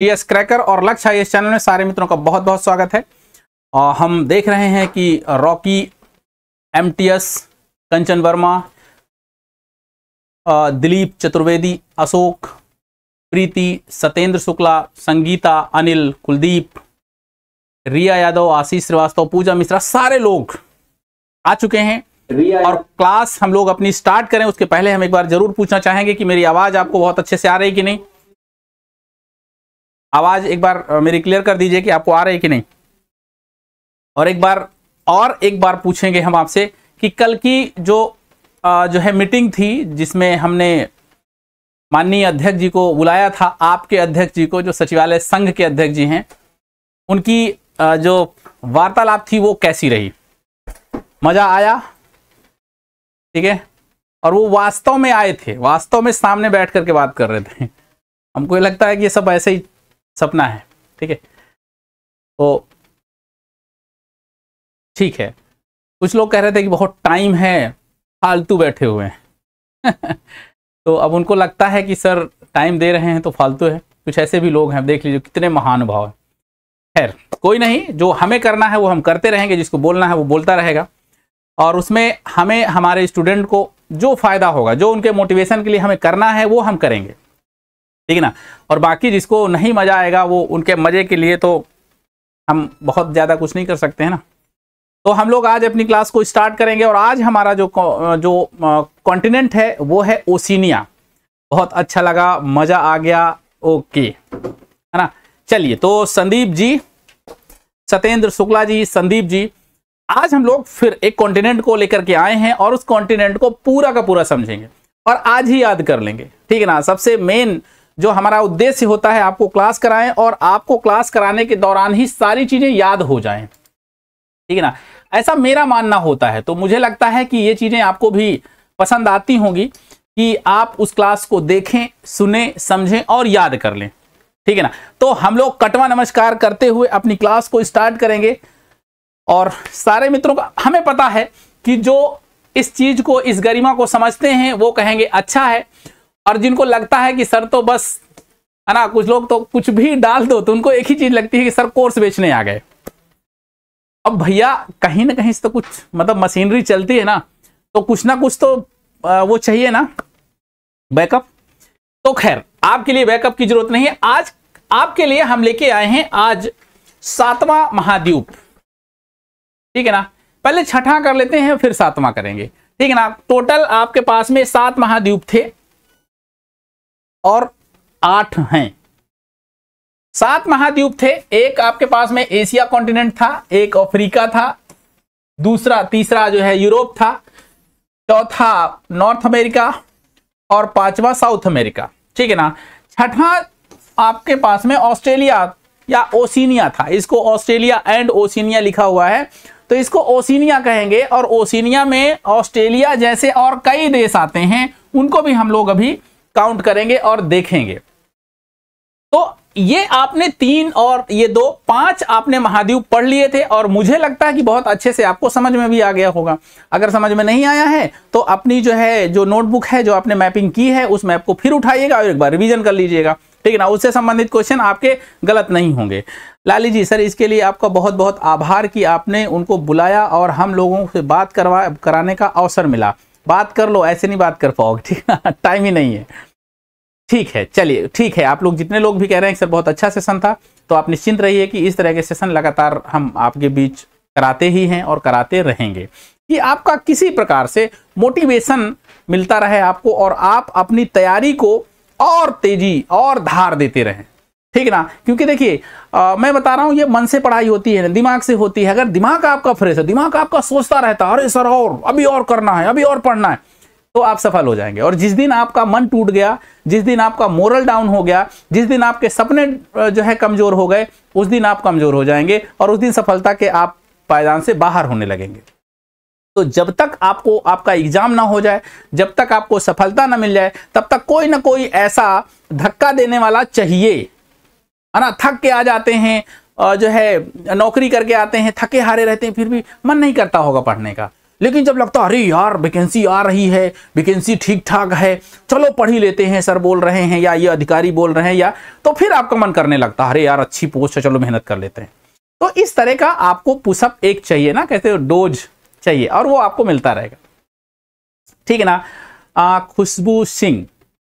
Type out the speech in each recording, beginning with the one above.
TS cracker और लक्ष्य आई channel में सारे मित्रों का बहुत बहुत स्वागत है और हम देख रहे हैं कि रॉकी एमटीएस कंचन वर्मा दिलीप चतुर्वेदी अशोक प्रीति सत्येंद्र शुक्ला संगीता अनिल कुलदीप रिया यादव आशीष श्रीवास्तव पूजा मिश्रा सारे लोग आ चुके हैं और क्लास हम लोग अपनी स्टार्ट करें उसके पहले हम एक बार जरूर पूछना चाहेंगे कि मेरी आवाज आपको बहुत अच्छे से आ रही कि नहीं आवाज़ एक बार मेरी क्लियर कर दीजिए कि आपको आ रही है कि नहीं और एक बार और एक बार पूछेंगे हम आपसे कि कल की जो जो है मीटिंग थी जिसमें हमने माननीय अध्यक्ष जी को बुलाया था आपके अध्यक्ष जी को जो सचिवालय संघ के अध्यक्ष जी हैं उनकी जो वार्तालाप थी वो कैसी रही मज़ा आया ठीक है और वो वास्तव में आए थे वास्तव में सामने बैठ करके बात कर रहे थे हमको ये लगता है कि ये सब ऐसे ही सपना है ठीक है तो ठीक है कुछ लोग कह रहे थे कि बहुत टाइम है फालतू बैठे हुए हैं तो अब उनको लगता है कि सर टाइम दे रहे हैं तो फालतू है कुछ ऐसे भी लोग हैं देख लीजिए कितने महानुभाव हैं खैर कोई नहीं जो हमें करना है वो हम करते रहेंगे जिसको बोलना है वो बोलता रहेगा और उसमें हमें हमारे स्टूडेंट को जो फ़ायदा होगा जो उनके मोटिवेशन के लिए हमें करना है वो हम करेंगे ठीक है ना और बाकी जिसको नहीं मज़ा आएगा वो उनके मज़े के लिए तो हम बहुत ज़्यादा कुछ नहीं कर सकते हैं ना तो हम लोग आज अपनी क्लास को स्टार्ट करेंगे और आज हमारा जो जो कॉन्टिनेंट है वो है ओसिनिया बहुत अच्छा लगा मज़ा आ गया ओके है ना चलिए तो संदीप जी सत्येंद्र शुक्ला जी संदीप जी आज हम लोग फिर एक कॉन्टिनेंट को लेकर के आए हैं और उस कॉन्टिनेंट को पूरा का पूरा समझेंगे और आज ही याद कर लेंगे ठीक है ना सबसे मेन जो हमारा उद्देश्य होता है आपको क्लास कराएं और आपको क्लास कराने के दौरान ही सारी चीज़ें याद हो जाएं ठीक है ना ऐसा मेरा मानना होता है तो मुझे लगता है कि ये चीज़ें आपको भी पसंद आती होंगी कि आप उस क्लास को देखें सुने समझें और याद कर लें ठीक है ना तो हम लोग कटवा नमस्कार करते हुए अपनी क्लास को स्टार्ट करेंगे और सारे मित्रों का हमें पता है कि जो इस चीज़ को इस गरिमा को समझते हैं वो कहेंगे अच्छा है और जिनको लगता है कि सर तो बस है ना कुछ लोग तो कुछ भी डाल दो तो उनको एक ही चीज लगती है कि सर कोर्स बेचने आ गए अब भैया कहीं ना कहीं से तो कुछ मतलब मशीनरी चलती है ना तो कुछ ना कुछ तो वो चाहिए ना बैकअप तो खैर आपके लिए बैकअप की जरूरत नहीं है आज आपके लिए हम लेके आए हैं आज सातवां महाद्वीप ठीक है ना पहले छठा कर लेते हैं फिर सातवां करेंगे ठीक है ना टोटल आपके पास में सात महाद्वीप थे और आठ हैं सात महाद्वीप थे एक आपके पास में एशिया कॉन्टिनेंट था एक अफ्रीका था दूसरा तीसरा जो है यूरोप था चौथा नॉर्थ अमेरिका और पांचवा साउथ अमेरिका ठीक है ना छठा आपके पास में ऑस्ट्रेलिया या ओसिनिया था इसको ऑस्ट्रेलिया एंड ओसिनिया लिखा हुआ है तो इसको ओसिनिया कहेंगे और ओसिनिया में ऑस्ट्रेलिया जैसे और कई देश आते हैं उनको भी हम लोग अभी काउंट करेंगे और देखेंगे तो ये आपने तीन और ये दो पांच आपने महाद्वीप पढ़ लिए थे और मुझे लगता है कि बहुत अच्छे से आपको समझ में भी आ गया होगा अगर समझ में नहीं आया है तो अपनी जो है जो नोटबुक है जो आपने मैपिंग की है उस मैप को फिर उठाइएगा और एक बार रिवीजन कर लीजिएगा ठीक है ना उससे संबंधित क्वेश्चन आपके गलत नहीं होंगे लाली जी सर इसके लिए आपका बहुत बहुत आभार कि आपने उनको बुलाया और हम लोगों से बात करवा कराने का अवसर मिला बात कर लो ऐसे नहीं बात कर पाओगे ठीक है टाइम ही नहीं है ठीक है चलिए ठीक है आप लोग जितने लोग भी कह रहे हैं सर बहुत अच्छा सेशन था तो आप निश्चिंत रहिए कि इस तरह के सेशन लगातार हम आपके बीच कराते ही हैं और कराते रहेंगे कि आपका किसी प्रकार से मोटिवेशन मिलता रहे आपको और आप अपनी तैयारी को और तेजी और धार देते रहें ठीक ना क्योंकि देखिए मैं बता रहा हूँ ये मन से पढ़ाई होती है दिमाग से होती है अगर दिमाग आपका फ्रेश है दिमाग आपका सोचता रहता है अरे सर और अभी और करना है अभी और पढ़ना है तो आप सफल हो जाएंगे और जिस दिन आपका मन टूट गया जिस दिन आपका मोरल डाउन हो गया जिस दिन आपके सपने जो है कमज़ोर हो गए उस दिन आप कमज़ोर हो जाएंगे और उस दिन सफलता के आप पायदान से बाहर होने लगेंगे तो जब तक आपको आपका एग्जाम ना हो जाए जब तक आपको सफलता ना मिल जाए तब तक कोई ना कोई ऐसा धक्का देने वाला चाहिए है ना थक के आ जाते हैं जो है नौकरी करके आते हैं थके हारे रहते हैं फिर भी मन नहीं करता होगा पढ़ने का लेकिन जब लगता अरे यार वैकेंसी आ रही है वैकेंसी ठीक ठाक है चलो पढ़ ही लेते हैं सर बोल रहे हैं या ये अधिकारी बोल रहे हैं या तो फिर आपका मन करने लगता है अरे यार अच्छी पोस्ट है चलो मेहनत कर लेते हैं तो इस तरह का आपको पुषअप एक चाहिए ना कहते हो डोज चाहिए और वो आपको मिलता रहेगा ठीक है ना खुशबू सिंह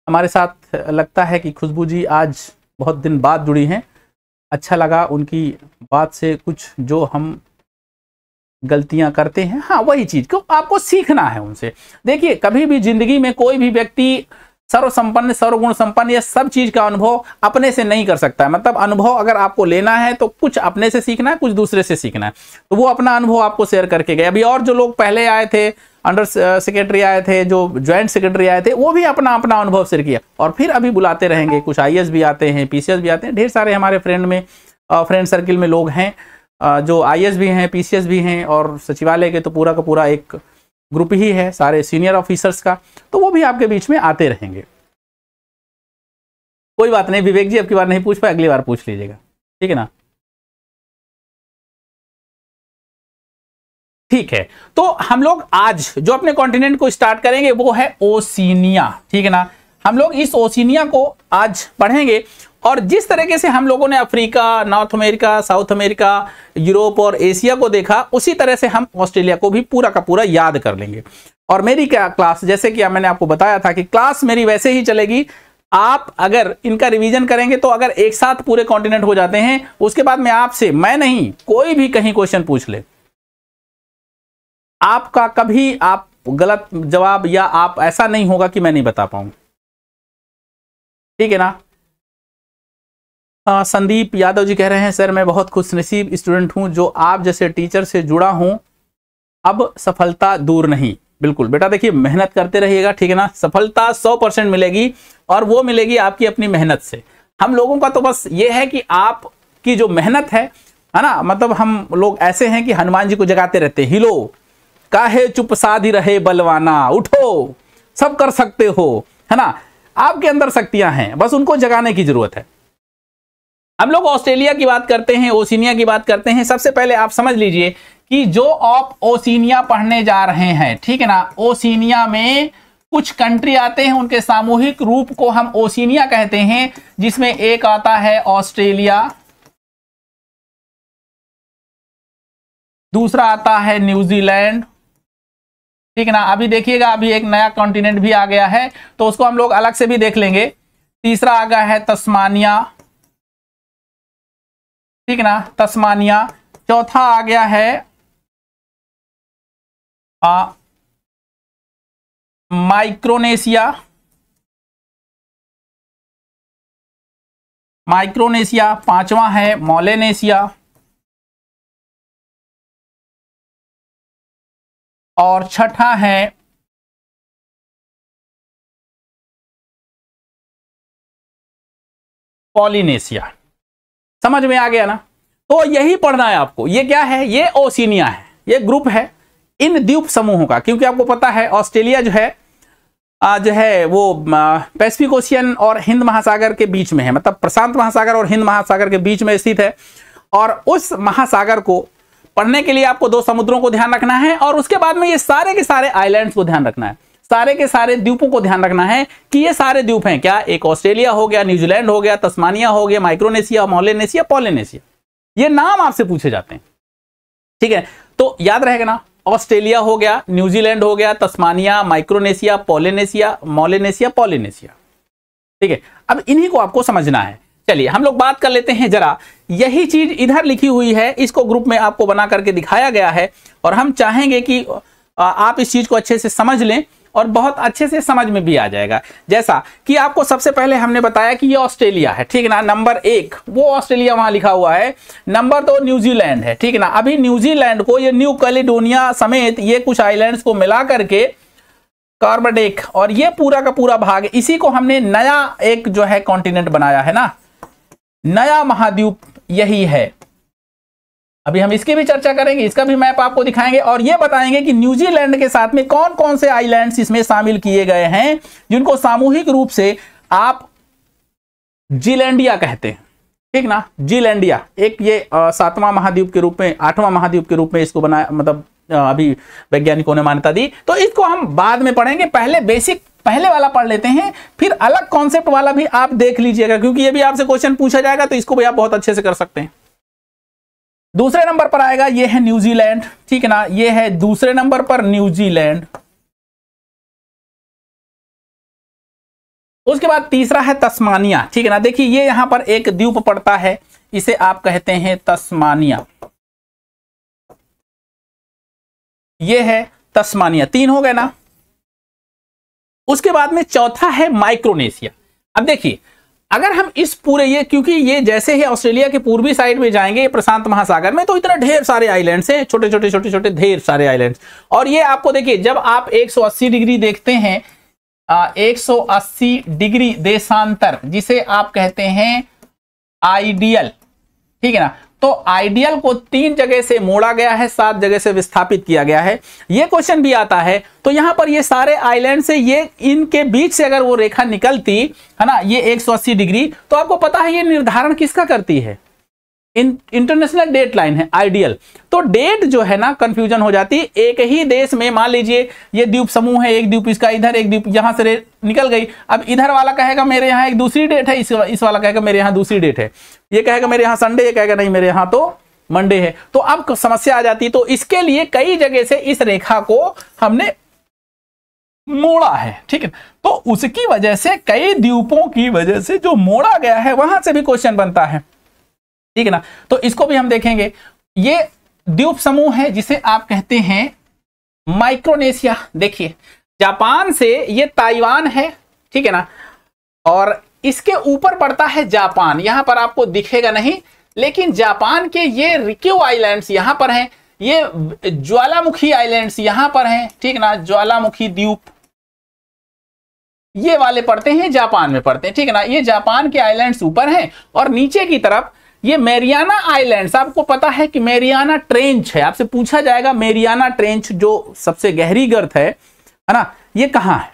हमारे साथ लगता है कि खुशबू जी आज बहुत दिन बाद जुड़ी हैं अच्छा लगा उनकी बात से कुछ जो हम गलतियां करते हैं हाँ वही चीज को आपको सीखना है उनसे देखिए कभी भी जिंदगी में कोई भी व्यक्ति सर्वसंपन्न सर्वगुण संपन्न या सब चीज का अनुभव अपने से नहीं कर सकता है मतलब अनुभव अगर आपको लेना है तो कुछ अपने से सीखना है कुछ दूसरे से सीखना है तो वो अपना अनुभव आपको शेयर करके गए अभी और जो लोग पहले आए थे अंडर सेक्रेटरी uh, आए थे जो ज्वाइंट सेक्रेटरी आए थे वो भी अपना अपना अनुभव शेयर किया और फिर अभी बुलाते रहेंगे कुछ आई भी आते हैं पी भी आते हैं ढेर सारे हमारे फ्रेंड में फ्रेंड uh, सर्किल में लोग हैं जो आई भी हैं पी भी हैं और सचिवालय के तो पूरा का पूरा एक ग्रुप ही है सारे सीनियर ऑफिसर्स का तो वो भी आपके बीच में आते रहेंगे कोई बात नहीं विवेक जी आपकी बार नहीं पूछ पाए अगली बार पूछ लीजिएगा ठीक है ना ठीक है तो हम लोग आज जो अपने कॉन्टिनेंट को स्टार्ट करेंगे वो है ओसिनिया ठीक है ना हम लोग इस ओसिनिया को आज पढ़ेंगे और जिस तरीके से हम लोगों ने Africa North America South America Europe और एशिया को देखा उसी तरह से हम ऑस्ट्रेलिया को भी पूरा का पूरा याद कर लेंगे और मेरी क्या क्लास जैसे कि मैंने आपको बताया था कि क्लास मेरी वैसे ही चलेगी आप अगर इनका रिवीजन करेंगे तो अगर एक साथ पूरे कॉन्टिनेंट हो जाते हैं उसके बाद में आपसे मैं नहीं कोई भी कहीं क्वेश्चन पूछ ले आपका कभी आप गलत जवाब या आप ऐसा नहीं होगा कि मैं नहीं बता पाऊं ठीक है ना हाँ, संदीप यादव जी कह रहे हैं सर मैं बहुत खुश नसीब स्टूडेंट हूँ जो आप जैसे टीचर से जुड़ा हूं अब सफलता दूर नहीं बिल्कुल बेटा देखिए मेहनत करते रहिएगा ठीक है ना सफलता सौ परसेंट मिलेगी और वो मिलेगी आपकी अपनी मेहनत से हम लोगों का तो बस ये है कि आपकी जो मेहनत है है ना मतलब हम लोग ऐसे हैं कि हनुमान जी को जगाते रहते हिलो काहे चुप साधी रहे बलवाना उठो सब कर सकते हो है ना आपके अंदर शक्तियां हैं बस उनको जगाने की जरूरत है हम लोग ऑस्ट्रेलिया की बात करते हैं ओसिनिया की बात करते हैं सबसे पहले आप समझ लीजिए कि जो आप ओसिनिया पढ़ने जा रहे हैं ठीक है ना ओसिनिया में कुछ कंट्री आते हैं उनके सामूहिक रूप को हम ओसिनिया कहते हैं जिसमें एक आता है ऑस्ट्रेलिया दूसरा आता है न्यूजीलैंड ठीक है ना अभी देखिएगा अभी एक नया कॉन्टिनेंट भी आ गया है तो उसको हम लोग अलग से भी देख लेंगे तीसरा आ गया है तस्मानिया ठीक ना तस्मानिया चौथा आ गया है आ, माइक्रोनेशिया माइक्रोनेशिया पांचवा है मोलेनेशिया और छठा है पॉलिनेशिया समझ में आ गया ना तो यही पढ़ना है आपको ये क्या है ये ओसिनिया है ये ग्रुप है इन द्वीप समूहों का क्योंकि आपको पता है ऑस्ट्रेलिया जो है जो है वो पैसिफिक ओशियन और हिंद महासागर के बीच में है मतलब प्रशांत महासागर और हिंद महासागर के बीच में स्थित है और उस महासागर को पढ़ने के लिए आपको दो समुद्रों को ध्यान रखना है और उसके बाद में ये सारे के सारे आइलैंड्स को ध्यान रखना है सारे के सारे द्वीपों को ध्यान रखना है कि ये सारे द्वीप हैं क्या एक ऑस्ट्रेलिया हो गया न्यूजीलैंड हो गया तस्मानिया हो गया माइक्रोनेशिया मोलेनेशिया पोलेनेशिया ये नाम आपसे पूछे जाते हैं ठीक है तो याद रहेगा ना ऑस्ट्रेलिया हो गया न्यूजीलैंड हो गया Tasmania Micronesia Polynesia Melanesia Polynesia ठीक है अब इन्हीं को आपको समझना है चलिए हम लोग बात कर लेते हैं जरा यही चीज इधर लिखी हुई है इसको ग्रुप में आपको बना करके दिखाया गया है और हम चाहेंगे कि आप इस चीज को अच्छे से समझ लें और बहुत अच्छे से समझ में भी आ जाएगा जैसा कि आपको सबसे पहले हमने बताया कि ये ऑस्ट्रेलिया है ठीक ना नंबर एक वो ऑस्ट्रेलिया वहां लिखा हुआ है नंबर दो न्यूजीलैंड है ठीक ना अभी न्यूजीलैंड को ये न्यू कैलिडोनिया समेत ये कुछ आइलैंड को मिला करके कार्बडेक और ये पूरा का पूरा भाग इसी को हमने नया एक जो है कॉन्टिनेंट बनाया है ना नया महाद्वीप यही है अभी हम इसकी भी चर्चा करेंगे इसका भी मैप आपको दिखाएंगे और ये बताएंगे कि न्यूजीलैंड के साथ में कौन कौन से आइलैंड्स इसमें शामिल किए गए हैं जिनको सामूहिक रूप से आप जीलैंडिया कहते हैं ठीक ना जीलैंडिया एक ये सातवां महाद्वीप के रूप में आठवां महाद्वीप के रूप में इसको बनाया मतलब अभी वैज्ञानिकों ने मान्यता दी तो इसको हम बाद में पढ़ेंगे पहले बेसिक पहले वाला पढ़ लेते हैं फिर अलग कॉन्सेप्ट वाला भी आप देख लीजिएगा क्योंकि ये भी आपसे क्वेश्चन पूछा जाएगा तो इसको भी आप बहुत अच्छे से कर सकते हैं दूसरे नंबर पर आएगा ये है न्यूजीलैंड ठीक है ना ये है दूसरे नंबर पर न्यूजीलैंड उसके बाद तीसरा है तस्मानिया ठीक है ना देखिए ये यहां पर एक द्वीप पड़ता है इसे आप कहते हैं तस्मानिया ये है तस्मानिया तीन हो गए ना उसके बाद में चौथा है माइक्रोनेशिया अब देखिए अगर हम इस पूरे ये क्योंकि ये जैसे ही ऑस्ट्रेलिया के पूर्वी साइड में जाएंगे प्रशांत महासागर में तो इतना ढेर सारे आइलैंड्स हैं छोटे छोटे छोटे छोटे ढेर सारे आइलैंड्स और ये आपको देखिए जब आप 180 डिग्री देखते हैं आ, 180 डिग्री देशांतर जिसे आप कहते हैं आइडियल ठीक है ना तो आइडियल को तीन जगह से मोड़ा गया है सात जगह से विस्थापित किया गया है ये क्वेश्चन भी आता है तो यहां पर ये सारे आइलैंड से ये इनके बीच से अगर वो रेखा निकलती है ना ये 180 डिग्री तो आपको पता है ये निर्धारण किसका करती है इंटरनेशनल डेट लाइन है आइडियल तो डेट जो है ना कंफ्यूजन हो जाती है एक ही देश में मान लीजिए ये द्वीप समूह है एक द्वीप इसका इधर एक द्वीप यहां से निकल गई अब इधर वाला कहेगा मेरे यहाँ एक दूसरी डेट है इस, इस वाला कहेगा मेरे यहाँ दूसरी डेट है ये कहेगा मेरे यहाँ संडे ये कहेगा नहीं मेरे यहाँ तो मंडे है तो अब समस्या आ जाती तो इसके लिए कई जगह से इस रेखा को हमने मोड़ा है ठीक है तो उसकी वजह से कई द्वीपों की वजह से जो मोड़ा गया है वहां से भी क्वेश्चन बनता है ठीक है ना तो इसको भी हम देखेंगे ये द्वीप समूह है जिसे आप कहते हैं माइक्रोनेशिया देखिए जापान से ये ताइवान है ठीक है ना और इसके ऊपर पड़ता है जापान यहां पर आपको दिखेगा नहीं लेकिन जापान के ये रिक्यू आइलैंड्स यहां पर हैं ये ज्वालामुखी आइलैंड्स यहां पर हैं ठीक ना ज्वालामुखी द्वीप ये वाले पड़ते हैं जापान में पड़ते हैं ठीक है ना ये जापान के आइलैंड्स ऊपर हैं और नीचे की तरफ ये मेरियाना आइलैंड्स आपको पता है कि मेरियाना ट्रेंच है आपसे पूछा जाएगा मेरियाना ट्रेंच जो सबसे गहरी गर्त है है ना ये कहाँ है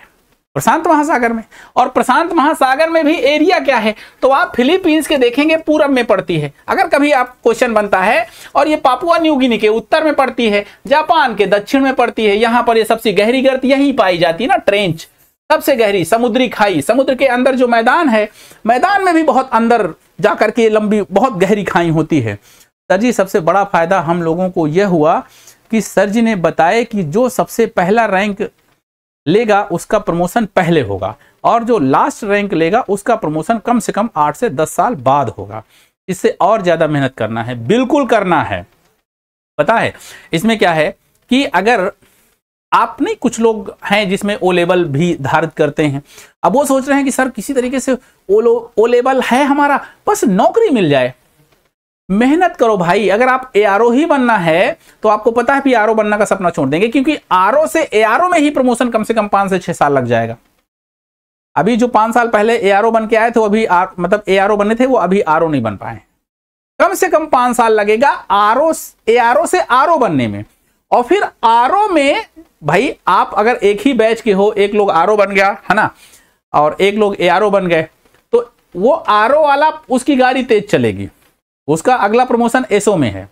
प्रशांत महासागर में और प्रशांत महासागर में भी एरिया क्या है तो आप फिलीपींस के देखेंगे पूरब में पड़ती है अगर कभी आप क्वेश्चन बनता है और ये पापुआ न्यूगिनी के उत्तर में पड़ती है जापान के दक्षिण में पड़ती है यहाँ पर ये सबसे गहरी गर्त यही पाई जाती है ना ट्रेंच सबसे गहरी समुद्री खाई समुद्र के अंदर जो मैदान है मैदान में भी बहुत अंदर जाकर के लंबी बहुत गहरी खाई होती है सर जी सबसे बड़ा फायदा हम लोगों को यह हुआ कि सर जी ने बताए कि जो सबसे पहला रैंक लेगा उसका प्रमोशन पहले होगा और जो लास्ट रैंक लेगा उसका प्रमोशन कम से कम आठ से दस साल बाद होगा इससे और ज़्यादा मेहनत करना है बिल्कुल करना है पता है इसमें क्या है कि अगर आप नहीं कुछ लोग हैं जिसमें ओ लेवल भी धारित करते हैं अब वो सोच रहे हैं कि सर किसी तरीके से ओ लो ओ लेवल है हमारा बस नौकरी मिल जाए मेहनत करो भाई अगर आप ए ही बनना है तो आपको पता है भी आर बनना का सपना छोड़ देंगे क्योंकि आर से ए में ही प्रमोशन कम से कम पांच से छह साल लग जाएगा अभी जो पांच साल पहले ए बन के आए थे वो अभी आर, मतलब ए बने थे वो अभी आर नहीं बन पाए कम से कम पांच साल लगेगा आर ए से आर बनने में और फिर आर में भाई आप अगर एक ही बैच के हो एक लोग आर बन गया है ना और एक लोग ए बन गए तो वो आर वाला उसकी गाड़ी तेज चलेगी उसका अगला प्रमोशन एसओ में है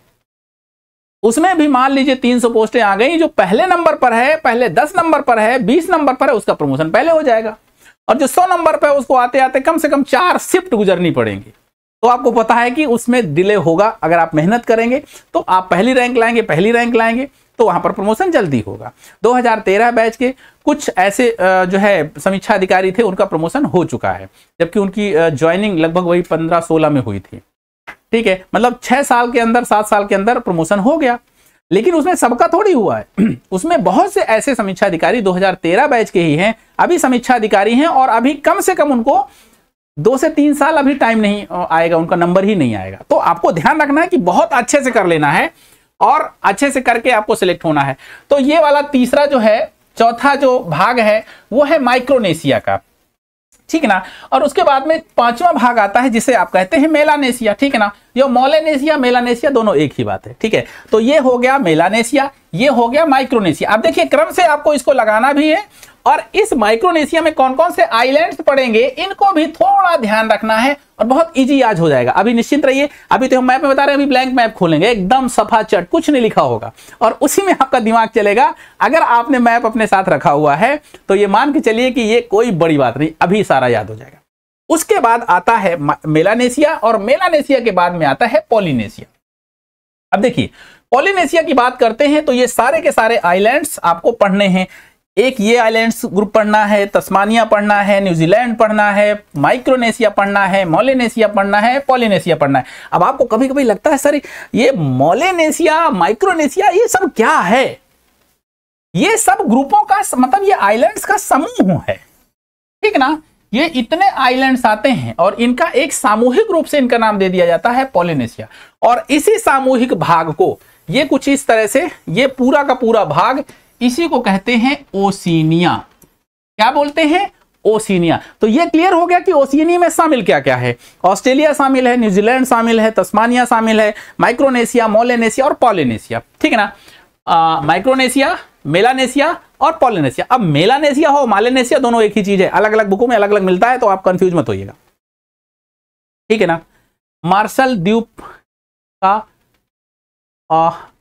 उसमें भी मान लीजिए 300 पोस्टें आ गई जो पहले नंबर पर है पहले 10 नंबर पर है 20 नंबर पर है उसका प्रमोशन पहले हो जाएगा और जो 100 नंबर पर है उसको आते आते कम से कम चार शिफ्ट गुजरनी पड़ेंगी तो आपको पता है कि उसमें डिले होगा अगर आप मेहनत करेंगे तो आप पहली रैंक लाएंगे पहली रैंक लाएंगे तो वहां पर प्रमोशन जल्दी होगा 2013 बैच के कुछ ऐसे जो है समीक्षा अधिकारी थे उनका प्रमोशन हो चुका है जबकि उनकी ज्वाइनिंग लगभग वही पंद्रह सोलह में हुई थी ठीक है मतलब छह साल के अंदर सात साल के अंदर प्रमोशन हो गया लेकिन उसमें सबका थोड़ी हुआ है उसमें बहुत से ऐसे समीक्षा अधिकारी 2013 बैच के ही हैं अभी समीक्षा अधिकारी हैं और अभी कम से कम उनको दो से तीन साल अभी टाइम नहीं आएगा उनका नंबर ही नहीं आएगा तो आपको ध्यान रखना है कि बहुत अच्छे से कर लेना है और अच्छे से करके आपको सिलेक्ट होना है तो ये वाला तीसरा जो है चौथा जो भाग है वो है माइक्रोनेशिया का ठीक है ना और उसके बाद में पांचवा भाग आता है जिसे आप कहते हैं मेलानेशिया ठीक है ना ये मोलेनेशिया मेलानेशिया दोनों एक ही बात है ठीक है तो ये हो गया मेलानेशिया ये हो गया माइक्रोनेशिया अब देखिए क्रम से आपको इसको लगाना भी है और इस माइक्रोनेशिया में कौन कौन से आइलैंड्स पड़ेंगे इनको भी थोड़ा ध्यान रखना है और बहुत इजी याद हो जाएगा अभी निश्चिंत रहिए अभी तो हम मैप में बता रहे हैं अभी ब्लैंक मैप खोलेंगे एकदम सफा चट कुछ नहीं लिखा होगा और उसी में आपका दिमाग चलेगा अगर आपने मैप अपने साथ रखा हुआ है तो ये मान के चलिए कि ये कोई बड़ी बात नहीं अभी सारा याद हो जाएगा उसके बाद आता है मेलानेशिया और मेलानेशिया के बाद में आता है पोलिनेशिया अब देखिए पॉलिनेशिया की बात करते हैं तो ये सारे के सारे आइलैंड्स आपको पढ़ने हैं एक ये आइलैंड्स ग्रुप पढ़ना है तस्मानिया पढ़ना है न्यूजीलैंड पढ़ना है माइक्रोनेशिया पढ़ना है मोलेनेशिया पढ़ना है पॉलिनेशिया पढ़ना है अब आपको कभी कभी लगता है सर ये मोलेनेशिया माइक्रोनेशिया ये सब क्या है ये सब ग्रुपों का मतलब ये आइलैंड्स का समूह है ठीक ना ये इतने आइलैंड्स आते हैं और इनका एक सामूहिक रूप से इनका नाम दे दिया जाता है पॉलिनेशिया और इसी सामूहिक भाग को ये कुछ इस तरह से ये पूरा का पूरा भाग इसी को कहते हैं ओसिनिया क्या बोलते हैं ओसिनिया तो ये क्लियर हो गया कि ओसिनी में शामिल क्या क्या है ऑस्ट्रेलिया शामिल है न्यूजीलैंड शामिल है तस्मानिया शामिल है माइक्रोनेशिया मोलेनेशिया और पॉलिनेशिया ठीक है ना माइक्रोनेशिया मेलानेशिया और पॉलिनेशिया अब मेलानेशिया हो मालेनेशिया दोनों एक ही चीज है अलग अलग बुकों में अलग अलग मिलता है तो आप कंफ्यूज मत होइएगा ठीक है ना मार्शल द्वीप का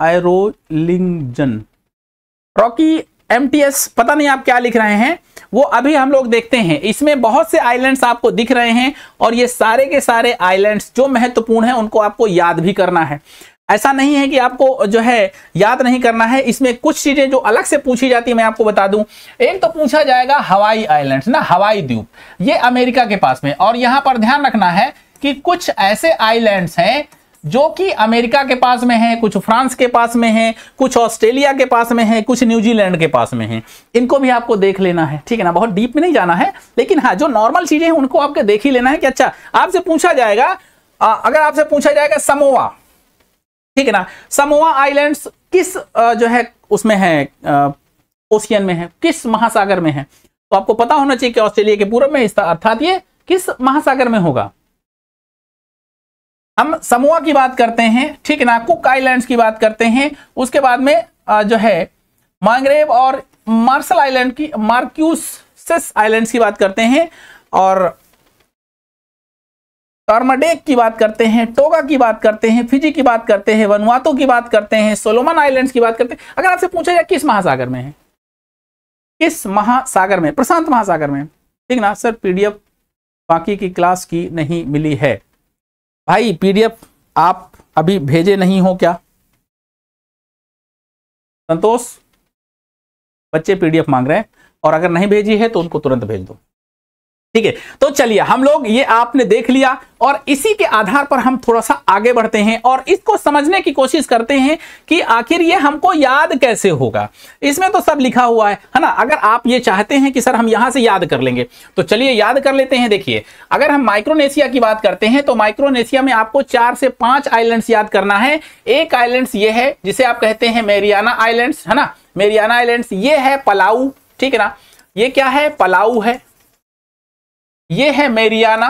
आयरोलिंगजन रॉकी एमटीएस पता नहीं आप क्या लिख रहे हैं वो अभी हम लोग देखते हैं इसमें बहुत से आइलैंड्स आपको दिख रहे हैं और ये सारे के सारे आइलैंड्स जो महत्वपूर्ण है उनको आपको याद भी करना है ऐसा नहीं है कि आपको जो है याद नहीं करना है इसमें कुछ चीजें जो अलग से पूछी जाती है मैं आपको बता दूं एक तो पूछा जाएगा हवाई आइलैंड ना हवाई द्वीप ये अमेरिका के पास में और यहां पर ध्यान रखना है कि कुछ ऐसे आइलैंड्स हैं जो कि अमेरिका के पास में है कुछ फ्रांस के पास में है कुछ ऑस्ट्रेलिया के पास में है कुछ न्यूजीलैंड के पास में है इनको भी आपको देख लेना है ठीक है ना बहुत डीप में नहीं जाना है लेकिन हाँ जो नॉर्मल चीजें हैं उनको आपको देख ही लेना है कि अच्छा आपसे पूछा जाएगा आ, अगर आपसे पूछा जाएगा समोवा ठीक है ना समोवा आईलैंड किस जो है उसमें है ओशियन में है किस महासागर में है तो आपको पता होना चाहिए कि ऑस्ट्रेलिया के पूर्व में अर्थात ये किस महासागर में होगा हम समूह की बात करते हैं ठीक है ना कुक आइलैंड्स की बात करते हैं उसके बाद में जो है मांग्रेव और मार्शल आइलैंड की मार्क्यूसिस आइलैंड्स की बात करते हैं और टर्मडेक की बात करते हैं टोगा की बात करते हैं फिजी की बात करते हैं वनवातो की बात करते हैं सोलोमन आइलैंड्स की बात करते हैं अगर आपसे पूछा जाए किस महासागर में है किस महासागर में प्रशांत महासागर में ठीक ना सर पीडीएफ बाकी की क्लास की नहीं मिली है भाई पीडीएफ आप अभी भेजे नहीं हो क्या संतोष बच्चे पीडीएफ मांग रहे हैं और अगर नहीं भेजी है तो उनको तुरंत भेज दो ठीक है तो चलिए हम लोग ये आपने देख लिया और इसी के आधार पर हम थोड़ा सा आगे बढ़ते हैं और इसको समझने की कोशिश करते हैं कि आखिर ये हमको याद कैसे होगा इसमें तो सब लिखा हुआ है है ना अगर आप ये चाहते हैं कि सर हम यहां से याद कर लेंगे तो चलिए याद कर लेते हैं देखिए अगर हम माइक्रोनेशिया की बात करते हैं तो माइक्रोनेशिया में आपको चार से पांच आईलैंड याद करना है एक आईलैंड ये है जिसे आप कहते हैं मेरियाना आईलैंड है ना मेरियाना आईलैंड ये है पलाऊ ठीक है ना ये क्या है पलाऊ है ये है मेरियाना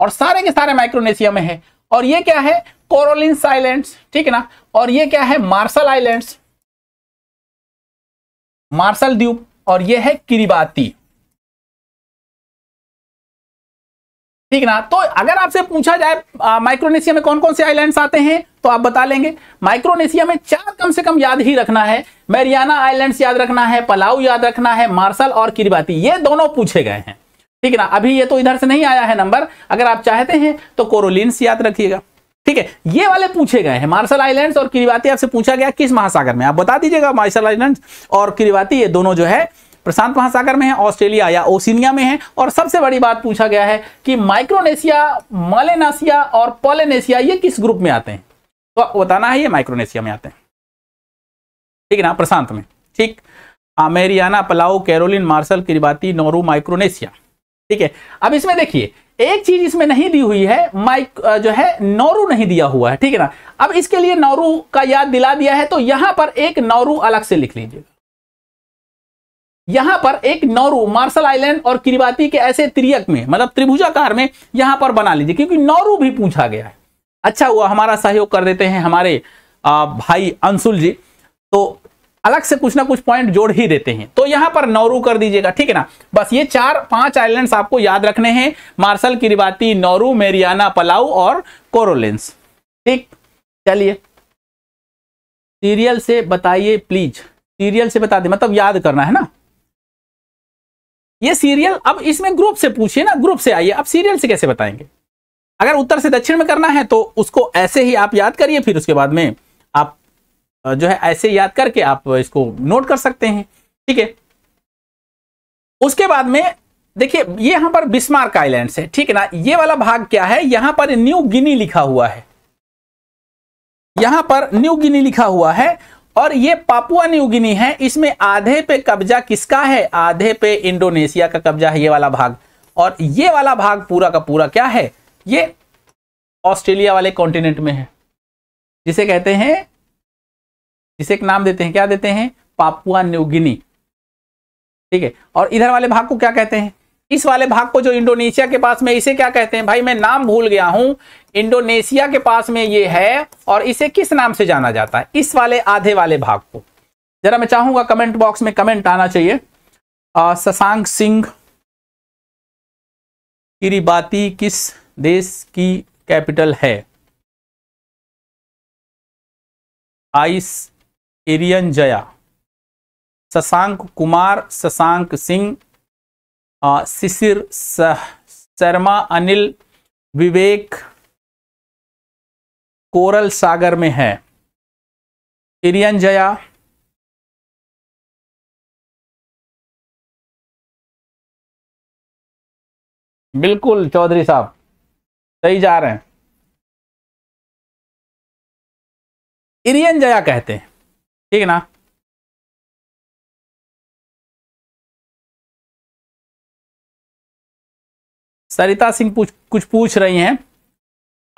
और सारे के सारे माइक्रोनेशिया में है और ये क्या है कोरोलिन आइलैंड्स ठीक है ना और ये क्या है मार्शल आइलैंड्स मार्शल द्वीप और ये है किरिबाती ठीक ना तो अगर आपसे पूछा जाए माइक्रोनेशिया में कौन कौन से आइलैंड्स आते हैं तो आप बता लेंगे माइक्रोनेशिया में चार कम से कम याद ही रखना है मैरियाना आइलैंड्स याद रखना है पलाऊ याद रखना है मार्शल और किरबाती ये दोनों पूछे गए हैं ठीक ना अभी ये तो इधर से नहीं आया है नंबर अगर आप चाहते हैं तो कोरोलिन्स याद रखिएगा ठीक है ये वाले पूछे गए हैं मार्शल आइलैंड्स और किरिबाती आपसे पूछा गया किस महासागर में आप बता दीजिएगा मार्शल आइलैंड्स और किरिबाती ये दोनों जो है प्रशांत महासागर में है ऑस्ट्रेलिया या ओसिनिया में है और सबसे बड़ी बात पूछा गया है कि माइक्रोनेशिया मलेनासिया और पोलेनेशिया ये किस ग्रुप में आते हैं तो बताना है ये माइक्रोनेशिया में आते हैं ठीक है ना प्रशांत में ठीक Mariana Palau Caroline Marshall Kiribati Nauru Micronesia ठीक है अब इसमें देखिए एक चीज इसमें नहीं दी हुई है माइक जो है नौरू नहीं दिया हुआ है ठीक है ना अब इसके लिए नौरू का याद दिला दिया है तो यहां पर एक नौरू अलग से लिख लीजिएगा यहां पर एक नौरू मार्शल आइलैंड और किरिबाती के ऐसे त्रियक में मतलब त्रिभुजाकार में यहां पर बना लीजिए क्योंकि नौरू भी पूछा गया है अच्छा हुआ हमारा सहयोग कर देते हैं हमारे भाई अंशुल जी तो अलग से कुछ ना कुछ पॉइंट जोड़ ही देते हैं तो यहां पर नौरू कर दीजिएगा ठीक है ना बस ये चार पांच आइलैंड आपको याद रखने हैं Marshall Kiribati Nauru Mariana Palau और कोरोलेंस ठीक चलिए सीरियल से बताइए प्लीज सीरियल से बता दे मतलब याद करना है ना ये सीरियल अब इसमें ग्रुप से पूछिए ना ग्रुप से आइए अब सीरियल से कैसे बताएंगे अगर उत्तर से दक्षिण में करना है तो उसको ऐसे ही आप याद करिए फिर उसके बाद में आप जो है ऐसे याद करके आप इसको नोट कर सकते हैं ठीक है उसके बाद में देखिए ये यहां पर बिस्मार्क आइलैंड्स है ठीक है ना ये वाला भाग क्या है यहां पर न्यू गिनी लिखा हुआ है यहां पर न्यू गिनी लिखा हुआ है और ये पापुआ न्यू गिनी है इसमें आधे पे कब्जा किसका है आधे पे इंडोनेशिया का कब्जा है ये वाला भाग और ये वाला भाग पूरा का पूरा क्या है ये ऑस्ट्रेलिया वाले कॉन्टिनेंट में है जिसे कहते हैं जिसे एक नाम देते हैं क्या देते हैं पापुआ न्यू गिनी ठीक है और इधर वाले भाग को क्या कहते हैं इस वाले भाग को जो इंडोनेशिया के पास में इसे क्या कहते हैं भाई मैं नाम भूल गया हूं इंडोनेशिया के पास में ये है और इसे किस नाम से जाना जाता है इस वाले आधे वाले भाग को जरा मैं चाहूंगा कमेंट बॉक्स में कमेंट आना चाहिए शशांक सिंह किरीबाती किस देश की कैपिटल है आइस Irian Jaya Shashank Kumar Shashank Singh Shishir Sharma Anil Vivek coral सागर में है इरियन जया बिल्कुल चौधरी साहब सही जा रहे हैं इरियन जया कहते हैं ठीक ना सरिता सिंह पूछ कुछ पूछ रही हैं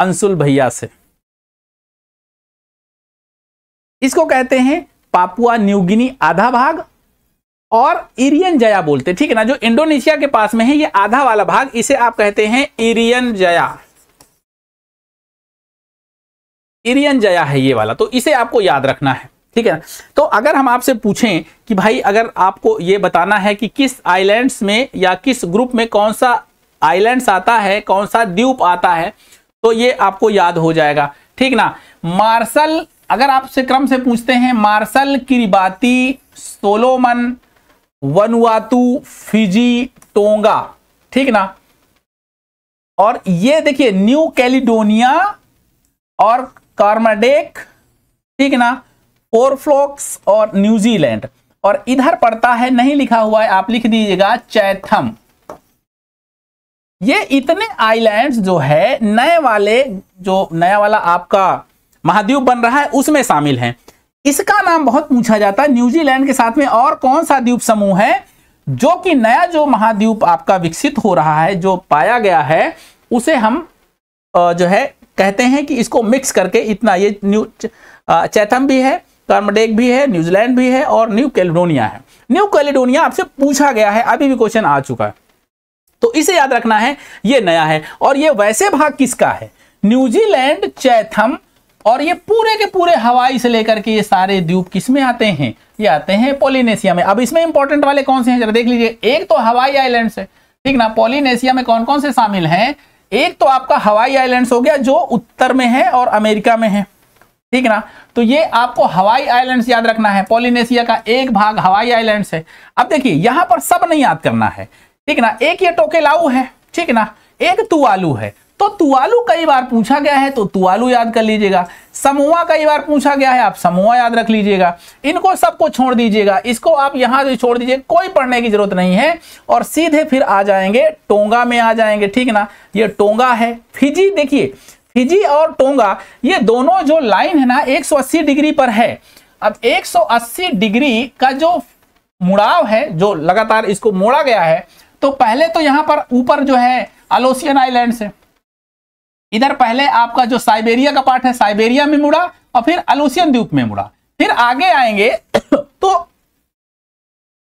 अंशुल भैया से इसको कहते हैं पापुआ न्यूगिनी आधा भाग और इरियन जया बोलते ठीक है ना जो इंडोनेशिया के पास में है ये आधा वाला भाग इसे आप कहते हैं इरियन जया इरियन जया है ये वाला तो इसे आपको याद रखना है ठीक है ना तो अगर हम आपसे पूछें कि भाई अगर आपको ये बताना है कि किस आइलैंड्स में या किस ग्रुप में कौन सा आइलैंड्स आता है कौन सा द्वीप आता है तो ये आपको याद हो जाएगा ठीक ना मार्शल अगर आपसे क्रम से पूछते हैं Marshall Kiribati Solomon Vanuatu Fiji Tonga ठीक ना और ये देखिए न्यू कैलिडोनिया और कार्मेक ठीक ना पोरफ्लोक्स और न्यूजीलैंड और इधर पड़ता है नहीं लिखा हुआ है आप लिख दीजिएगा चैथम ये इतने आइलैंड्स जो है नए वाले जो नया वाला आपका महाद्वीप बन रहा है उसमें शामिल हैं इसका नाम बहुत पूछा जाता है न्यूजीलैंड के साथ में और कौन सा द्वीप समूह है जो कि नया जो महाद्वीप आपका विकसित हो रहा है जो पाया गया है उसे हम जो है कहते हैं कि इसको मिक्स करके इतना ये न्यू चैथम भी है कर्मडेक भी है न्यूजीलैंड भी है और न्यू कैलिडोनिया है न्यू कैलिडोनिया आपसे पूछा गया है अभी भी क्वेश्चन आ चुका है तो इसे याद रखना है ये नया है और ये वैसे भाग किसका है न्यूजीलैंड चैथम और ये पूरे के पूरे हवाई से लेकर के ये सारे द्वीप किस में आते हैं ये आते हैं पोलिनेशिया में अब इसमें इंपॉर्टेंट वाले कौन से हैं जरा देख लीजिए एक तो हवाई आइलैंड है ठीक ना पोलिनेशिया में कौन कौन से शामिल हैं एक तो आपका हवाई आइलैंड हो गया जो उत्तर में है और अमेरिका में है ठीक ना तो ये आपको हवाई आइलैंड याद रखना है पोलिनेशिया का एक भाग हवाई आइलैंड है अब देखिए यहां पर सब नहीं याद करना है ठीक ना एक ये टोकेलाऊ है ठीक ना एक तुआलू है तो तुआलू कई बार पूछा गया है तो तुआलू याद कर लीजिएगा समूहा कई बार पूछा गया है आप समूहा याद रख लीजिएगा इनको सबको छोड़ दीजिएगा इसको आप यहां से छोड़ दीजिए कोई पढ़ने की जरूरत नहीं है और सीधे फिर आ जाएंगे टोंगा में आ जाएंगे ठीक ना ये टोंगा है फिजी देखिए फिजी और टोंगा ये दोनों जो लाइन है ना एक डिग्री पर है अब एक डिग्री का जो मुड़ाव है जो लगातार इसको मोड़ा गया है तो पहले तो यहां पर ऊपर जो है अलोसियन आइलैंड से इधर पहले आपका जो साइबेरिया का पार्ट है साइबेरिया में मुड़ा और फिर अलोसियन द्वीप में मुड़ा फिर आगे आएंगे तो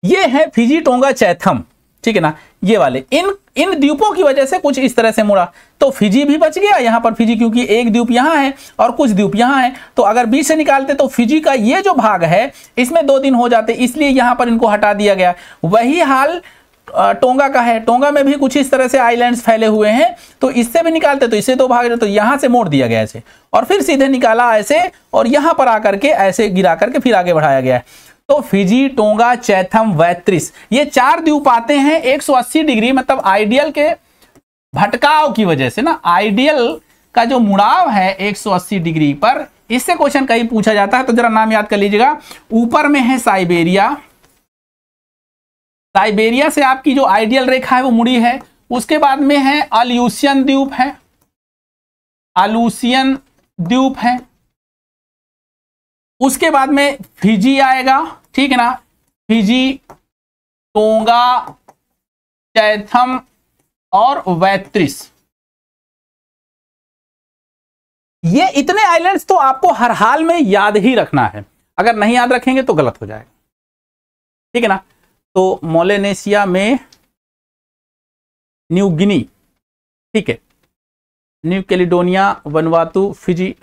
ये है फिजी टोंगा चैथम ठीक है ना ये वाले इन इन द्वीपों की वजह से कुछ इस तरह से मुड़ा तो फिजी भी बच गया यहां पर फिजी क्योंकि एक द्वीप यहां है और कुछ द्वीप यहां है तो अगर बीच से निकालते तो फिजी का ये जो भाग है इसमें दो दिन हो जाते इसलिए यहां पर इनको हटा दिया गया वही हाल टोंगा का है टोंगा में भी कुछ इस तरह से आइलैंड्स फैले हुए हैं तो इससे भी निकालते तो इससे दो तो भाग रहे तो यहां से मोड़ दिया गया ऐसे और फिर सीधे निकाला ऐसे और यहां पर आकर के ऐसे गिरा करके फिर आगे बढ़ाया गया है तो फिजी टोंगा चैथम वैत्रिस ये चार द्वीप आते हैं एक डिग्री मतलब आइडियल के भटकाव की वजह से ना आइडियल का जो मुड़ाव है एक डिग्री पर इससे क्वेश्चन कहीं पूछा जाता है तो जरा नाम याद कर लीजिएगा ऊपर में है साइबेरिया साइबेरिया से आपकी जो आइडियल रेखा है वो मुड़ी है उसके बाद में है अल्यूसियन द्वीप है अलूसियन द्वीप है उसके बाद में फिजी आएगा ठीक है ना फिजी टोंगा चैथम और वैत्रिस ये इतने आइलैंड्स तो आपको हर हाल में याद ही रखना है अगर नहीं याद रखेंगे तो गलत हो जाएगा ठीक है ना तो मोलेनेशिया में न्यू गिनी ठीक है New Caledonia Vanuatu Fiji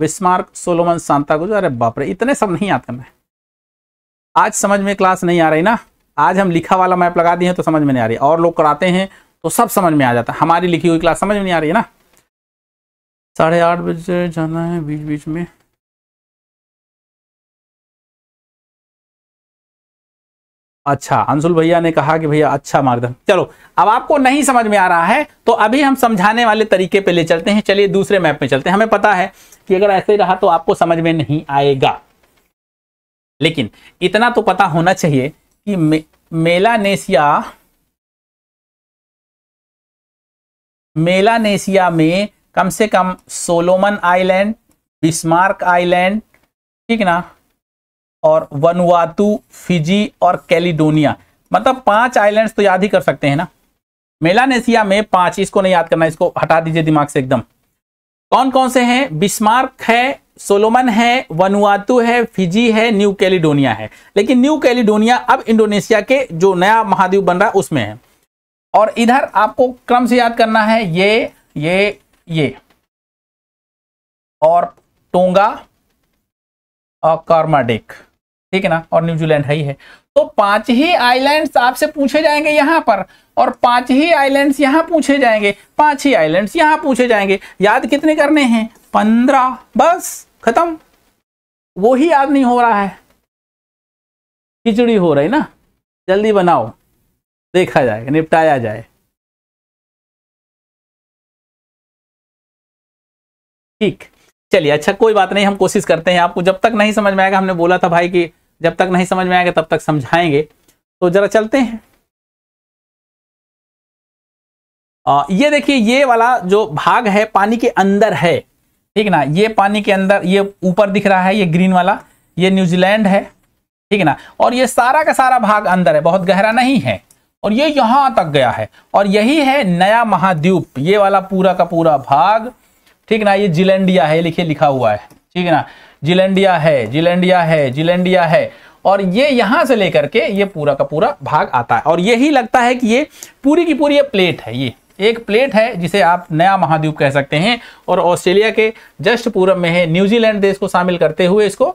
Bismarck Solomon Santa Cruz अरे बाप रे इतने सब नहीं आते मैं आज समझ में क्लास नहीं आ रही ना आज हम लिखा वाला मैप लगा दिए हैं तो समझ में नहीं आ रही और लोग कराते हैं तो सब समझ में आ जाता है हमारी लिखी हुई क्लास समझ में नहीं आ रही है ना साढ़े आठ बजे जाना है बीच बीच में अच्छा अंशुल भैया ने कहा कि भैया अच्छा मार्गदर्शन चलो अब आपको नहीं समझ में आ रहा है तो अभी हम समझाने वाले तरीके पे ले चलते हैं चलिए दूसरे मैप में चलते हैं हमें पता है कि अगर ऐसे रहा तो आपको समझ में नहीं आएगा लेकिन इतना तो पता होना चाहिए कि मे, मेलानेशिया मेलानेशिया में कम से कम सोलोमन आइलैंड बिस्मार्क आइलैंड ठीक ना और वनुआतु फिजी और कैलिडोनिया मतलब पांच आइलैंड्स तो याद ही कर सकते हैं ना मेलानेशिया में पांच इसको नहीं याद करना इसको हटा दीजिए दिमाग से एकदम कौन कौन से हैं बिस्मार्क है सोलोमन है वनुआतु है फिजी है न्यू कैलिडोनिया है लेकिन न्यू कैलिडोनिया अब इंडोनेशिया के जो नया महाद्वीप बन रहा है उसमें है और इधर आपको क्रम से याद करना है ये ये ये और टोंगा और कार्माडेक ठीक है ना और न्यूजीलैंड है ही है तो पांच ही आइलैंड्स आपसे पूछे जाएंगे यहां पर और पांच ही आइलैंड्स यहां पूछे जाएंगे पांच ही आइलैंड्स यहां पूछे जाएंगे याद कितने करने हैं पंद्रह बस खत्म वो ही याद नहीं हो रहा है खिचड़ी हो रही ना जल्दी बनाओ देखा जाएगा निपटाया जाए ठीक चलिए अच्छा कोई बात नहीं हम कोशिश करते हैं आपको जब तक नहीं समझ में आएगा हमने बोला था भाई कि जब तक नहीं समझ में आएगा तब तक समझाएंगे तो जरा चलते हैं आ, ये देखिए ये वाला जो भाग है पानी के अंदर है ठीक ना ये पानी के अंदर ये ऊपर दिख रहा है ये ग्रीन वाला ये न्यूजीलैंड है ठीक ना और ये सारा का सारा भाग अंदर है बहुत गहरा नहीं है और ये यहां तक गया है और यही है नया महाद्वीप ये वाला पूरा का पूरा भाग ठीक ना ये जिलेंडिया है लिखे लिखा हुआ है ठीक है ना जिलेंडिया है जिलेंडिया है जिलेंडिया है और ये यहां से लेकर के ये पूरा का पूरा भाग आता है और यही लगता है कि ये पूरी की पूरी ये प्लेट है ये एक प्लेट है जिसे आप नया महाद्वीप कह सकते हैं और ऑस्ट्रेलिया के जस्ट पूर्व में है न्यूजीलैंड देश को शामिल करते हुए इसको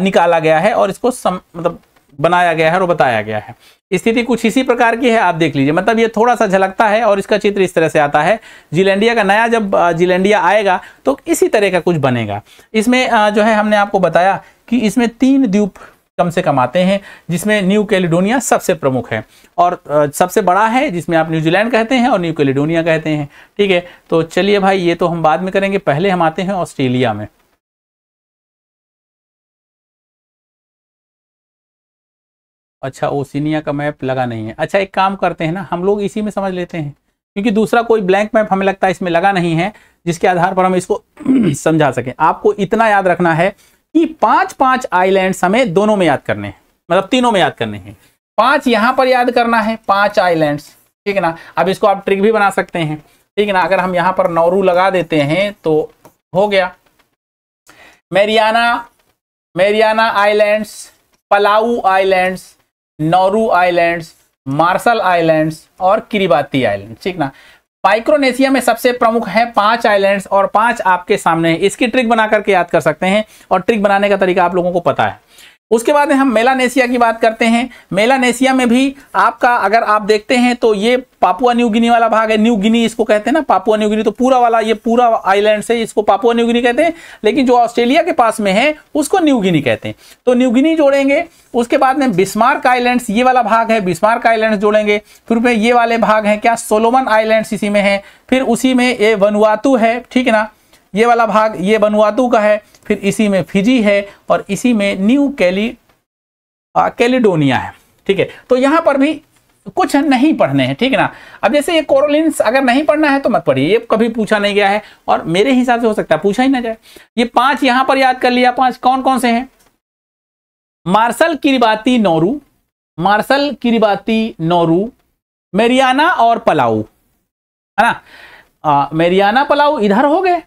निकाला गया है और इसको सम, मतलब बनाया गया है और बताया गया है स्थिति कुछ इसी प्रकार की है आप देख लीजिए मतलब ये थोड़ा सा झलकता है और इसका चित्र इस तरह से आता है जिलेंडिया का नया जब जिलेंडिया आएगा तो इसी तरह का कुछ बनेगा इसमें जो है हमने आपको बताया कि इसमें तीन द्वीप कम से कम आते हैं जिसमें न्यू कैलिडोनिया सबसे प्रमुख है और सबसे बड़ा है जिसमें आप न्यूजीलैंड कहते हैं और न्यू कैलिडोनिया कहते हैं ठीक है तो चलिए भाई ये तो हम बाद में करेंगे पहले हम आते हैं ऑस्ट्रेलिया में अच्छा ओसिनिया का मैप लगा नहीं है अच्छा एक काम करते हैं ना हम लोग इसी में समझ लेते हैं क्योंकि दूसरा कोई ब्लैंक मैप हमें लगता है इसमें लगा नहीं है जिसके आधार पर हम इसको समझा सकें आपको इतना याद रखना है कि पांच पांच आईलैंड हमें दोनों में याद करने हैं मतलब तीनों में याद करने हैं पांच यहां पर याद करना है पांच आइलैंड्स ठीक है ना अब इसको आप ट्रिक भी बना सकते हैं ठीक है ना अगर हम यहाँ पर नौरू लगा देते हैं तो हो गया Mariana Mariana islands Palau islands Nauru islands Marshall islands और किरिबाती आइलैंड ठीक ना माइक्रोनेशिया में सबसे प्रमुख है पांच आइलैंड्स और पांच आपके सामने है इसकी ट्रिक बना करके याद कर सकते हैं और ट्रिक बनाने का तरीका आप लोगों को पता है उसके बाद हम मेलानेशिया की बात करते हैं मेलानेशिया में भी आपका अगर आप देखते हैं तो ये पापुआ न्यू गिनी वाला भाग है न्यू गिनी इसको कहते हैं ना पापुआ न्यू गिनी तो पूरा वाला ये पूरा आइलैंड से इसको पापुआ न्यू गिनी कहते हैं लेकिन जो ऑस्ट्रेलिया के पास में है उसको न्यू गिनी कहते हैं तो न्यू गिनी जोड़ेंगे उसके बाद में बिस्मार्क आइलैंड्स ये वाला भाग है बिस्मार्क आइलैंड जोड़ेंगे फिर ये वाले भाग हैं क्या सोलोमन आईलैंड इसी में है फिर उसी में ये वनुआतु है ठीक है ना ये वाला भाग ये बनवातु का है फिर इसी में फिजी है और इसी में न्यू कैली कैलिडोनिया है ठीक है तो यहाँ पर भी कुछ नहीं पढ़ने हैं ठीक है ना अब जैसे ये कोरोलिन्स अगर नहीं पढ़ना है तो मत पढ़िए ये कभी पूछा नहीं गया है और मेरे हिसाब से हो सकता है पूछा ही ना जाए ये पांच यहां पर याद कर लिया पांच कौन कौन से हैं Marshall Kiribati Nauru Marshall Kiribati Nauru Mariana और पलाऊ है ना मेरियाना पलाऊ इधर हो गए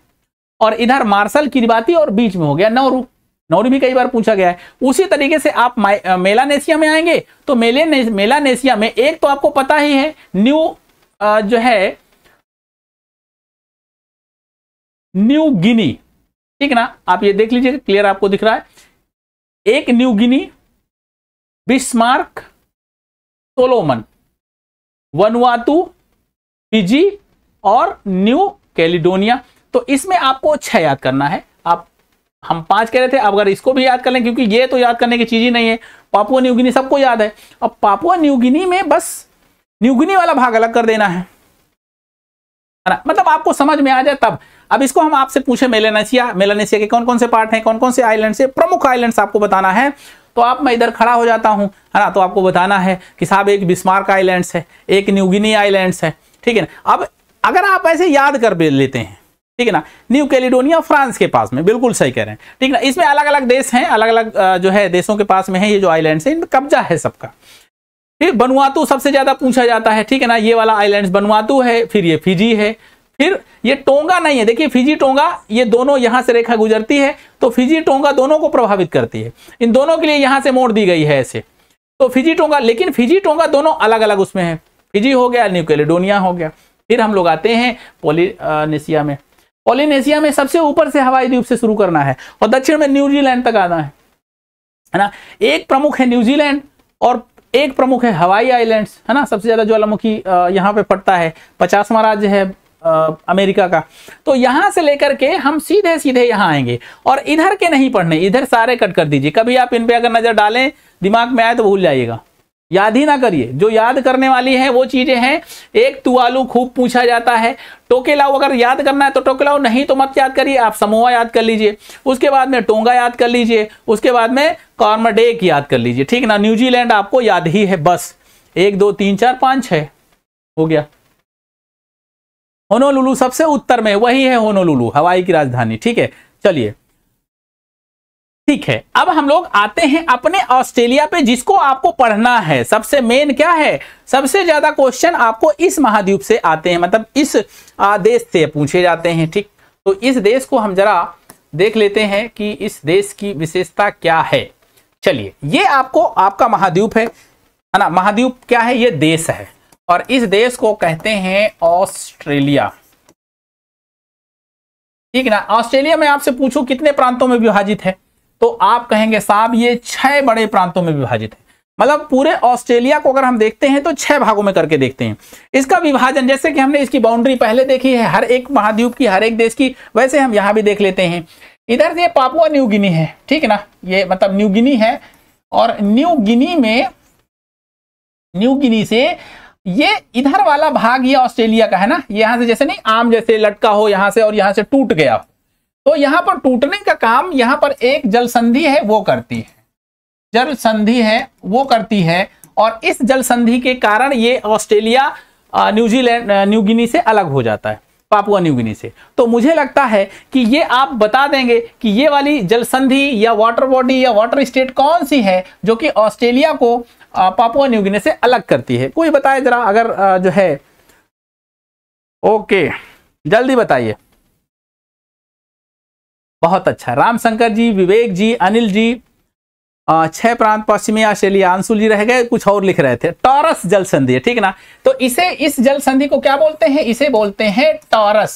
और इधर मार्शल किरबाती और बीच में हो गया नौरू नौरू भी कई बार पूछा गया है उसी तरीके से आप मेलानेशिया में आएंगे तो मेले मेलानेशिया में एक तो आपको पता ही है न्यू जो है न्यू गिनी ठीक ना आप ये देख लीजिए क्लियर आपको दिख रहा है एक New Guinea Bismarck Solomon Vanuatu Fiji और न्यू कैलिडोनिया तो इसमें आपको छह याद करना है आप हम पांच कह रहे थे अब अगर इसको भी याद कर लें क्योंकि ये तो याद करने की चीज ही नहीं है पापुआ न्यूगिनी सबको याद है अब पापुआ न्यूगिनी में बस न्यूगिनी वाला भाग अलग कर देना है ना मतलब आपको समझ में आ जाए तब अब इसको हम आपसे पूछे मेलेनेशिया मेलेनेशिया के कौन कौन से पार्ट हैं कौन कौन से आइलैंड से प्रमुख आइलैंड आपको बताना है तो आप मैं इधर खड़ा हो जाता हूं है ना तो आपको बताना है कि साहब एक बिस्मार्क आइलैंड्स है एक न्यूगिनी आइलैंड्स है ठीक है ना अब अगर आप ऐसे याद कर लेते हैं ठीक है ना न्यू कैलिडोनिया फ्रांस के पास में बिल्कुल सही कह रहे हैं ठीक ना इसमें अलग अलग देश हैं अलग अलग जो है देशों के पास में है ये जो आइलैंड्स है इनमें कब्जा है सबका ठीक बनुआतू सबसे ज्यादा पूछा जाता है ठीक है ना ये वाला आईलैंड बनुआतू है फिर ये फिजी है फिर ये टोंगा नहीं है देखिए फिजी टोंगा ये दोनों यहां से रेखा गुजरती है तो फिजी टोंगा दोनों को प्रभावित करती है इन दोनों के लिए यहां से मोड़ दी गई है ऐसे तो फिजी टोंगा लेकिन फिजी टोंगा दोनों अलग अलग उसमें है फिजी हो गया न्यू कैलिडोनिया हो गया फिर हम लोग आते हैं पोलिनेशिया में पोलिनेशिया में सबसे ऊपर से हवाई द्वीप से शुरू करना है और दक्षिण में न्यूजीलैंड तक आना है है ना एक प्रमुख है न्यूजीलैंड और एक प्रमुख है हवाई आइलैंड्स है ना सबसे ज्यादा ज्वालामुखी यहाँ पे पड़ता है पचासवा राज्य है आ, अमेरिका का तो यहां से लेकर के हम सीधे सीधे यहां आएंगे और इधर के नहीं पढ़ने इधर सारे कट कर दीजिए कभी आप इन पे अगर नजर डालें दिमाग में आए तो भूल जाइएगा याद ही ना करिए जो याद करने वाली है वो चीजें हैं एक तुआलू खूब पूछा जाता है टोकेलाओ अगर याद करना है तो टोकेलाओ नहीं तो मत याद करिए आप समोवा याद कर लीजिए उसके बाद में टोंगा याद कर लीजिए उसके बाद में कॉर्मडेक याद कर लीजिए ठीक ना न्यूजीलैंड आपको याद ही है बस एक दो तीन चार पांच छः हो गया होनोलुलू सबसे उत्तर में वही है होनोलुलू हवाई की राजधानी ठीक है चलिए ठीक है अब हम लोग आते हैं अपने ऑस्ट्रेलिया पे जिसको आपको पढ़ना है सबसे मेन क्या है सबसे ज्यादा क्वेश्चन आपको इस महाद्वीप से आते हैं मतलब इस देश से पूछे जाते हैं ठीक तो इस देश को हम जरा देख लेते हैं कि इस देश की विशेषता क्या है चलिए ये आपको आपका महाद्वीप है है ना महाद्वीप क्या है ये देश है और इस देश को कहते हैं ऑस्ट्रेलिया ठीक ना ऑस्ट्रेलिया में आपसे पूछूं कितने प्रांतों में विभाजित है तो आप कहेंगे साहब ये छह बड़े प्रांतों में विभाजित है मतलब पूरे ऑस्ट्रेलिया को अगर हम देखते हैं तो छह भागों में करके देखते हैं इसका विभाजन जैसे कि हमने इसकी बाउंड्री पहले देखी है हर एक महाद्वीप की हर एक देश की वैसे हम यहां भी देख लेते हैं इधर से पापुआ न्यू गिनी है ठीक है ना ये मतलब न्यू गिनी है और न्यू गिनी में न्यू गिनी से ये इधर वाला भाग ये ऑस्ट्रेलिया का है ना यहां से जैसे नहीं आम जैसे लटका हो यहां से और यहां से टूट गया तो यहां पर टूटने का काम यहां पर एक जल संधि है वो करती है जल संधि है वो करती है और इस जल संधि के कारण ये ऑस्ट्रेलिया न्यूजीलैंड न्यूगिनी से अलग हो जाता है पापुआ न्यूगिनी से तो मुझे लगता है कि ये आप बता देंगे कि ये वाली जल संधि या वाटर बॉडी या वाटर स्टेट कौन सी है जो कि ऑस्ट्रेलिया को पापुआ न्यूगिनी से अलग करती है कोई बताए जरा अगर जो है ओके जल्दी बताइए बहुत अच्छा रामशंकर जी विवेक जी अनिल जी छह प्रांत पश्चिमी ऑस्ट्रेलिया अंशुल जी रह गए कुछ और लिख रहे थे टॉरस जल संधि है ठीक ना तो इसे इस जल संधि को क्या बोलते हैं इसे बोलते हैं टॉरस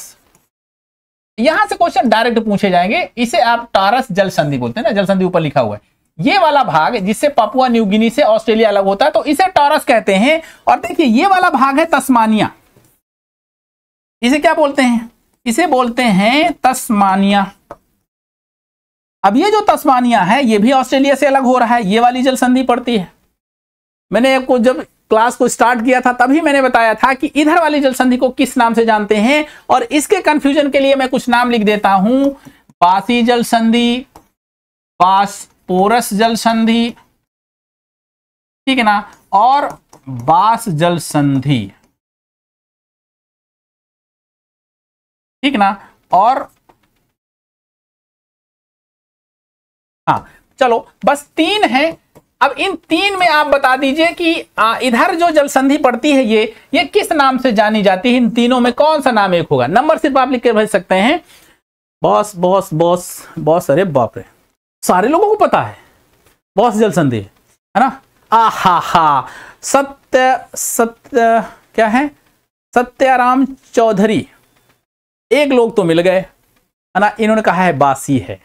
यहां से क्वेश्चन डायरेक्ट पूछे जाएंगे इसे आप टॉरस जल संधि बोलते हैं ना जल संधि ऊपर लिखा हुआ है ये वाला भाग जिससे पपुआ न्यू गिनी से ऑस्ट्रेलिया अलग होता है तो इसे टॉरस कहते हैं और देखिए ये वाला भाग है तस्मानिया इसे क्या बोलते हैं इसे बोलते हैं तस्मानिया अब ये जो तस्मानिया है ये भी ऑस्ट्रेलिया से अलग हो रहा है ये वाली जल संधि पड़ती है मैंने आपको जब क्लास को स्टार्ट किया था तभी मैंने बताया था कि इधर वाली जल संधि को किस नाम से जानते हैं और इसके कंफ्यूजन के लिए मैं कुछ नाम लिख देता हूं पासी जल संधि पासपोरस जल संधि ठीक है ना और बास जल संधि ठीक ना और हाँ चलो बस तीन है अब इन तीन में आप बता दीजिए कि इधर जो जलसंधि पड़ती है ये ये किस नाम से जानी जाती है इन तीनों में कौन सा नाम एक होगा नंबर सिर्फ आप लिख के भेज सकते हैं बॉस बॉस बॉस बॉस अरे बाप रे सारे लोगों को पता है बॉस जल संधि है ना आ हा हा सत्य सत्य क्या है सत्याराम चौधरी एक लोग तो मिल गए है ना इन्होंने कहा है बासी है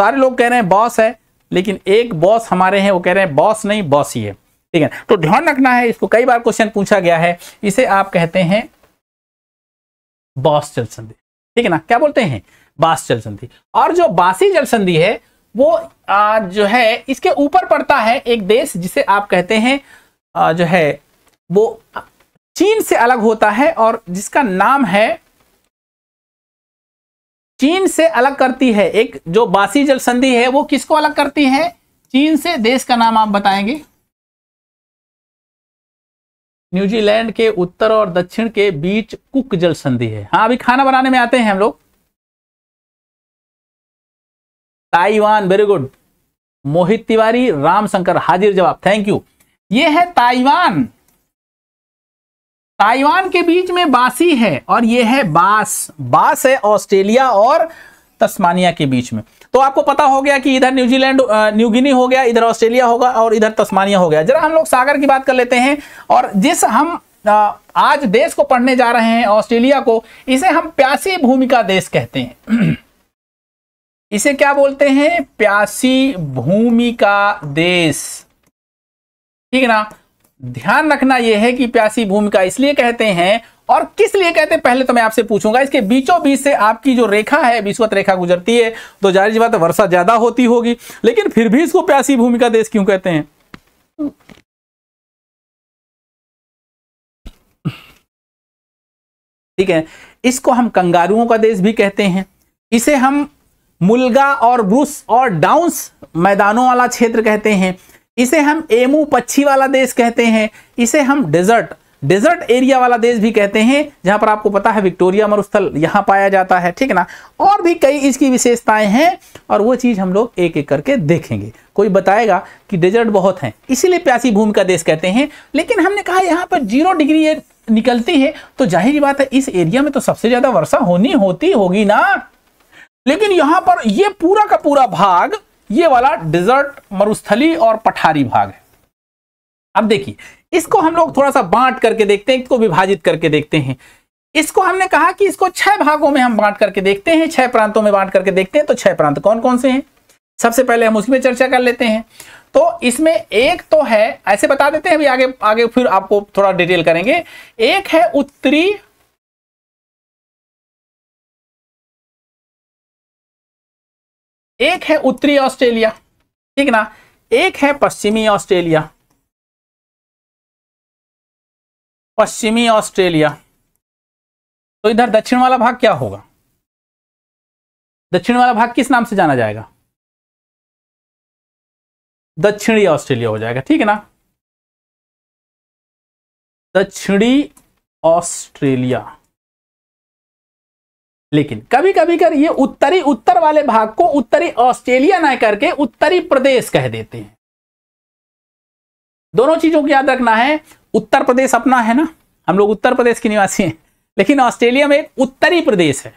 सारे लोग कह रहे हैं बॉस है लेकिन एक बॉस हमारे हैं वो कह रहे हैं बॉस नहीं बॉस ही है ठीक है तो ध्यान रखना है इसको कई बार क्वेश्चन पूछा गया है इसे आप कहते हैं बॉस जल संधि ठीक है ना क्या बोलते हैं बास जल संधि और जो बासी जल संधि है वो आ, जो है इसके ऊपर पड़ता है एक देश जिसे आप कहते हैं आ, जो है वो चीन से अलग होता है और जिसका नाम है चीन से अलग करती है एक जो बासी जल संधि है वो किसको अलग करती है चीन से देश का नाम आप बताएंगे न्यूजीलैंड के उत्तर और दक्षिण के बीच कुक जल संधि है हाँ अभी खाना बनाने में आते हैं हम लोग Taiwan very good Mohit Tiwari Ramshankar हाजिर जवाब थैंक यू ये है ताइवान ताइवान के बीच में बासी है और ये है बास बास है ऑस्ट्रेलिया और तस्मानिया के बीच में तो आपको पता हो गया कि इधर न्यूजीलैंड न्यूगिनी हो गया इधर ऑस्ट्रेलिया होगा और इधर तस्मानिया हो गया जरा हम लोग सागर की बात कर लेते हैं और जिस हम आज देश को पढ़ने जा रहे हैं ऑस्ट्रेलिया को इसे हम प्यासी भूमि का देश कहते हैं इसे क्या बोलते हैं प्यासी भूमि का देश ठीक है ना ध्यान रखना यह है कि प्यासी भूमिका इसलिए कहते हैं और किस लिए कहते हैं पहले तो मैं आपसे पूछूंगा इसके बीचों बीच से आपकी जो रेखा है विश्वत रेखा गुजरती है तो जाहिर बात वर्षा ज्यादा होती होगी लेकिन फिर भी इसको प्यासी भूमिका देश क्यों कहते हैं ठीक है इसको हम कंगारुओं का देश भी कहते हैं इसे हम मुलगा और ब्रूस और डाउंस मैदानों वाला क्षेत्र कहते हैं इसे हम एमू पच्छी वाला देश कहते हैं इसे हम डेजर्ट डेजर्ट एरिया वाला देश भी कहते हैं जहां पर आपको पता है विक्टोरिया मरुस्थल यहां पाया जाता है ठीक है ना और भी कई इसकी विशेषताएं हैं और वो चीज हम लोग एक एक करके देखेंगे कोई बताएगा कि डेजर्ट बहुत है इसीलिए प्यासी भूमि का देश कहते हैं लेकिन हमने कहा यहाँ पर जीरो डिग्री निकलती है तो जाहिर बात है इस एरिया में तो सबसे ज्यादा वर्षा होनी होती होगी ना लेकिन यहां पर यह पूरा का पूरा भाग ये वाला डिजर्ट मरुस्थली और पठारी भाग है अब देखिए इसको हम लोग थोड़ा सा बांट करके देखते हैं इसको विभाजित करके देखते हैं इसको हमने कहा कि इसको छह भागों में हम बांट करके देखते हैं छह प्रांतों में बांट करके देखते हैं तो छह प्रांत कौन कौन से हैं सबसे पहले हम उसमें चर्चा कर लेते हैं तो इसमें एक तो है ऐसे बता देते हैं अभी आगे आगे फिर आपको थोड़ा डिटेल करेंगे एक है उत्तरी एक है उत्तरी ऑस्ट्रेलिया ठीक ना एक है पश्चिमी ऑस्ट्रेलिया पश्चिमी ऑस्ट्रेलिया तो इधर दक्षिण वाला भाग क्या होगा दक्षिण वाला भाग किस नाम से जाना जाएगा दक्षिणी ऑस्ट्रेलिया हो जाएगा ठीक है ना दक्षिणी ऑस्ट्रेलिया लेकिन कभी कभी कर ये उत्तरी उत्तर वाले भाग को उत्तरी ऑस्ट्रेलिया न करके उत्तरी प्रदेश कह देते हैं दोनों चीजों को याद रखना है उत्तर प्रदेश अपना है ना हम लोग उत्तर प्रदेश के निवासी हैं लेकिन ऑस्ट्रेलिया में एक उत्तरी प्रदेश है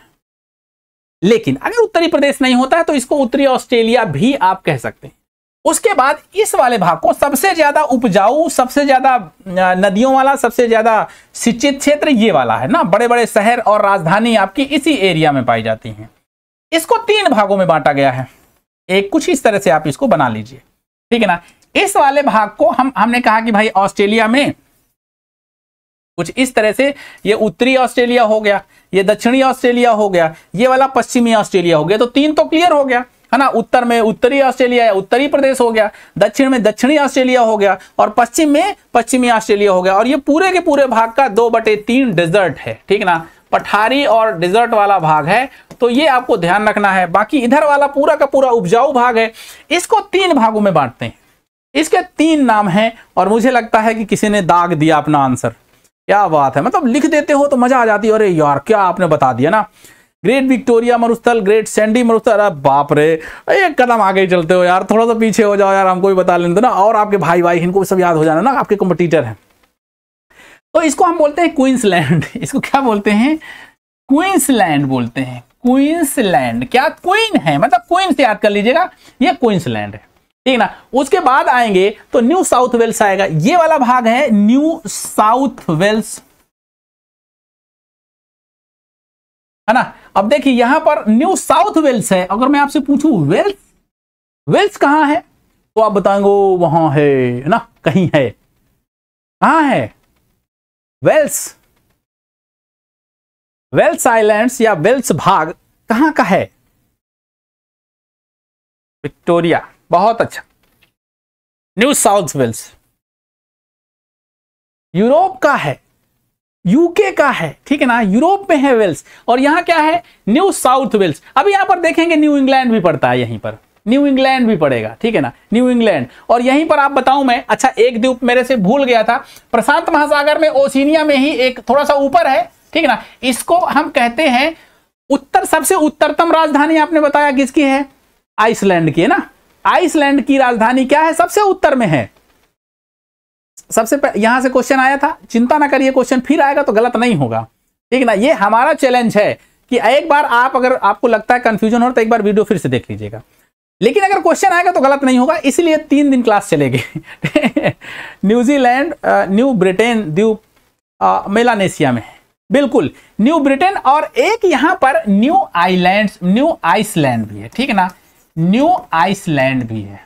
लेकिन अगर उत्तरी प्रदेश नहीं होता है तो इसको उत्तरी ऑस्ट्रेलिया भी आप कह सकते हैं उसके बाद इस वाले भाग को सबसे ज्यादा उपजाऊ सबसे ज्यादा नदियों वाला सबसे ज्यादा शिक्षित क्षेत्र ये वाला है ना बड़े बड़े शहर और राजधानी आपकी इसी एरिया में पाई जाती हैं इसको तीन भागों में बांटा गया है एक कुछ इस तरह से आप इसको बना लीजिए ठीक है ना इस वाले भाग को हम हमने कहा कि भाई ऑस्ट्रेलिया में कुछ इस तरह से ये उत्तरी ऑस्ट्रेलिया हो गया ये दक्षिणी ऑस्ट्रेलिया हो गया ये वाला पश्चिमी ऑस्ट्रेलिया हो गया तो तीन तो क्लियर हो गया है ना उत्तर में उत्तरी ऑस्ट्रेलिया या उत्तरी प्रदेश हो गया दक्षिण में दक्षिणी ऑस्ट्रेलिया हो गया और पश्चिम में पश्चिमी ऑस्ट्रेलिया हो गया और ये पूरे के पूरे भाग का दो बटे तीन डेजर्ट है ठीक ना पठारी और डिजर्ट वाला भाग है तो ये आपको ध्यान रखना है बाकी इधर वाला पूरा का पूरा उपजाऊ भाग है इसको तीन भागों में बांटते हैं इसके तीन नाम हैं और मुझे लगता है कि किसी ने दाग दिया अपना आंसर क्या बात है मतलब लिख देते हो तो मजा आ जाती है अरे यार क्या आपने बता दिया ना ग्रेट विक्टोरिया मरुस्थल ग्रेट सैंडी मरुस्थल अरे बाप रे एक कदम आगे चलते हो यार थोड़ा सा पीछे हो जाओ यार हमको भी बता लेते ना और आपके भाई भाई इनको भी सब याद हो जाना ना आपके कॉम्पिटिटर हैं तो इसको हम बोलते हैं क्वींसलैंड इसको क्या बोलते हैं क्वींसलैंड बोलते हैं क्वींसलैंड क्या क्वीन है मतलब क्वीन से याद कर लीजिएगा ये क्वींसलैंड है ठीक ना उसके बाद आएंगे तो न्यू साउथ वेल्स आएगा ये वाला भाग है न्यू साउथ वेल्स है ना अब देखिए यहां पर न्यू साउथ वेल्स है अगर मैं आपसे पूछूं वेल्स वेल्स कहां है तो आप बताएंगे वहां है ना कहीं है कहा है वेल्स वेल्स आइलैंड्स या वेल्स भाग कहां का है विक्टोरिया बहुत अच्छा न्यू साउथ वेल्स यूरोप का है यूके का है ठीक है ना यूरोप में है वेल्स और यहां क्या है न्यू साउथ वेल्स अब यहां पर देखेंगे न्यू इंग्लैंड भी पड़ता है यहीं पर न्यू इंग्लैंड भी पड़ेगा ठीक है ना न्यू इंग्लैंड और यहीं पर आप बताऊं मैं अच्छा एक द्वीप मेरे से भूल गया था प्रशांत महासागर में ओसिनिया में ही एक थोड़ा सा ऊपर है ठीक है ना इसको हम कहते हैं उत्तर सबसे उत्तरतम राजधानी आपने बताया किसकी है आइसलैंड की है ना आइसलैंड की राजधानी क्या है सबसे उत्तर में है सबसे यहां से क्वेश्चन आया था चिंता ना करिए क्वेश्चन फिर आएगा तो गलत नहीं होगा ठीक ना ये हमारा चैलेंज है कि एक बार आप अगर आपको लगता है कंफ्यूजन हो तो एक बार वीडियो फिर से देख लीजिएगा लेकिन अगर क्वेश्चन आएगा तो गलत नहीं होगा इसलिए तीन दिन क्लास चलेगी न्यूजीलैंड न्यू ब्रिटेन द्वीप मेलानेशिया में बिल्कुल न्यू ब्रिटेन और एक यहां पर न्यू आइलैंड न्यू आइसलैंड भी है ठीक है ना न्यू आइसलैंड भी है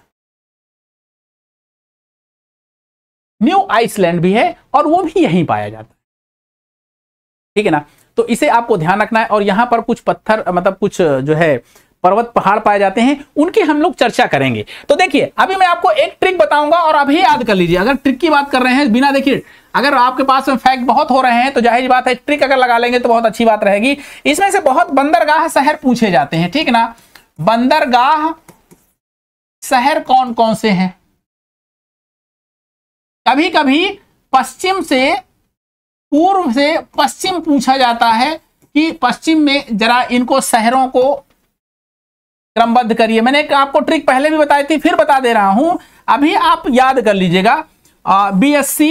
न्यू आइसलैंड भी है और वो भी यहीं पाया जाता है ठीक है ना तो इसे आपको ध्यान रखना है और यहाँ पर कुछ पत्थर मतलब कुछ जो है पर्वत पहाड़ पाए जाते हैं उनकी हम लोग चर्चा करेंगे तो देखिए अभी मैं आपको एक ट्रिक बताऊंगा और अभी याद कर लीजिए अगर ट्रिक की बात कर रहे हैं बिना देखिए अगर आपके पास में फैक्ट बहुत हो रहे हैं तो जाहिर बात है ट्रिक अगर लगा लेंगे तो बहुत अच्छी बात रहेगी इसमें से बहुत बंदरगाह शहर पूछे जाते हैं ठीक ना बंदरगाह शहर कौन कौन से हैं कभी कभी पश्चिम से पूर्व से पश्चिम पूछा जाता है कि पश्चिम में जरा इनको शहरों को क्रमबद्ध करिए मैंने एक आपको ट्रिक पहले भी बताई थी फिर बता दे रहा हूं अभी आप याद कर लीजिएगा B S C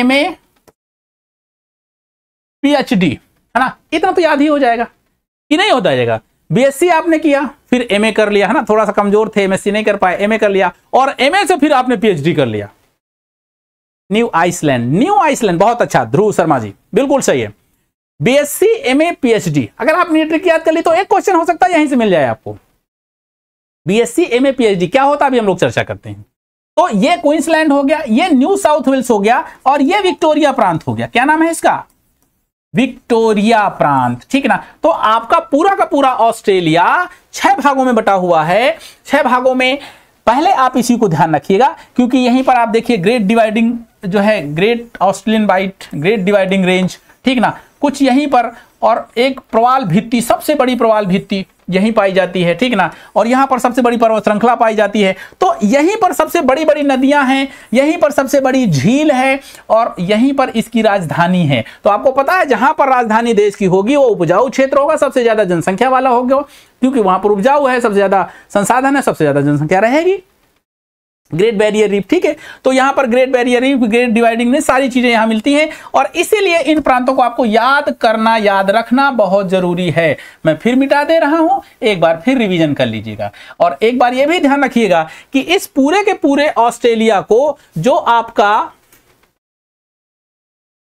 M A P H D है ना इतना तो याद ही हो जाएगा कि नहीं होता जाएगा बीएससी आपने किया फिर एमए कर लिया है ना थोड़ा सा कमजोर थे एमएससी नहीं कर पाए एमए कर लिया और एमए से फिर आपने पीएचडी कर लिया न्यू आइसलैंड न्यू आइसलैंड बहुत अच्छा ध्रुव शर्मा जी बिल्कुल सही है बीएससी एमए पीएचडी अगर आप नीट की याद कर ली तो एक क्वेश्चन हो सकता है यहीं से मिल जाए आपको बीएससी एमए पीएचडी क्या होता अभी हम लोग चर्चा करते हैं तो ये क्वींसलैंड हो गया ये न्यू साउथ वेल्स हो गया और ये विक्टोरिया प्रांत हो गया क्या नाम है इसका विक्टोरिया प्रांत ठीक है ना तो आपका पूरा का पूरा ऑस्ट्रेलिया छह भागों में बटा हुआ है छह भागों में पहले आप इसी को ध्यान रखिएगा क्योंकि यहीं पर आप देखिए ग्रेट डिवाइडिंग जो है Great Australian Bight Great Dividing Range ठीक ना कुछ यहीं पर और एक प्रवाल भित्ति सबसे बड़ी प्रवाल भित्ति यहीं पाई जाती है ठीक ना और यहाँ पर सबसे बड़ी पर्वत श्रृंखला पाई जाती है तो यहीं पर सबसे बड़ी बड़ी नदियां हैं यहीं पर सबसे बड़ी झील है और यहीं पर इसकी राजधानी है तो आपको पता है जहां पर राजधानी देश की होगी वो उपजाऊ क्षेत्र होगा सबसे ज्यादा जनसंख्या वाला होगा क्योंकि वहां पर उपजाऊ है सबसे ज्यादा संसाधन है सबसे ज्यादा जनसंख्या रहेगी ग्रेट बैरियर रीफ ठीक है तो यहां पर Great Barrier Reef Great Dividing में सारी चीजें यहां मिलती हैं और इसीलिए इन प्रांतों को आपको याद करना याद रखना बहुत जरूरी है मैं फिर मिटा दे रहा हूं एक बार फिर रिवीजन कर लीजिएगा और एक बार यह भी ध्यान रखिएगा कि इस पूरे के पूरे ऑस्ट्रेलिया को जो आपका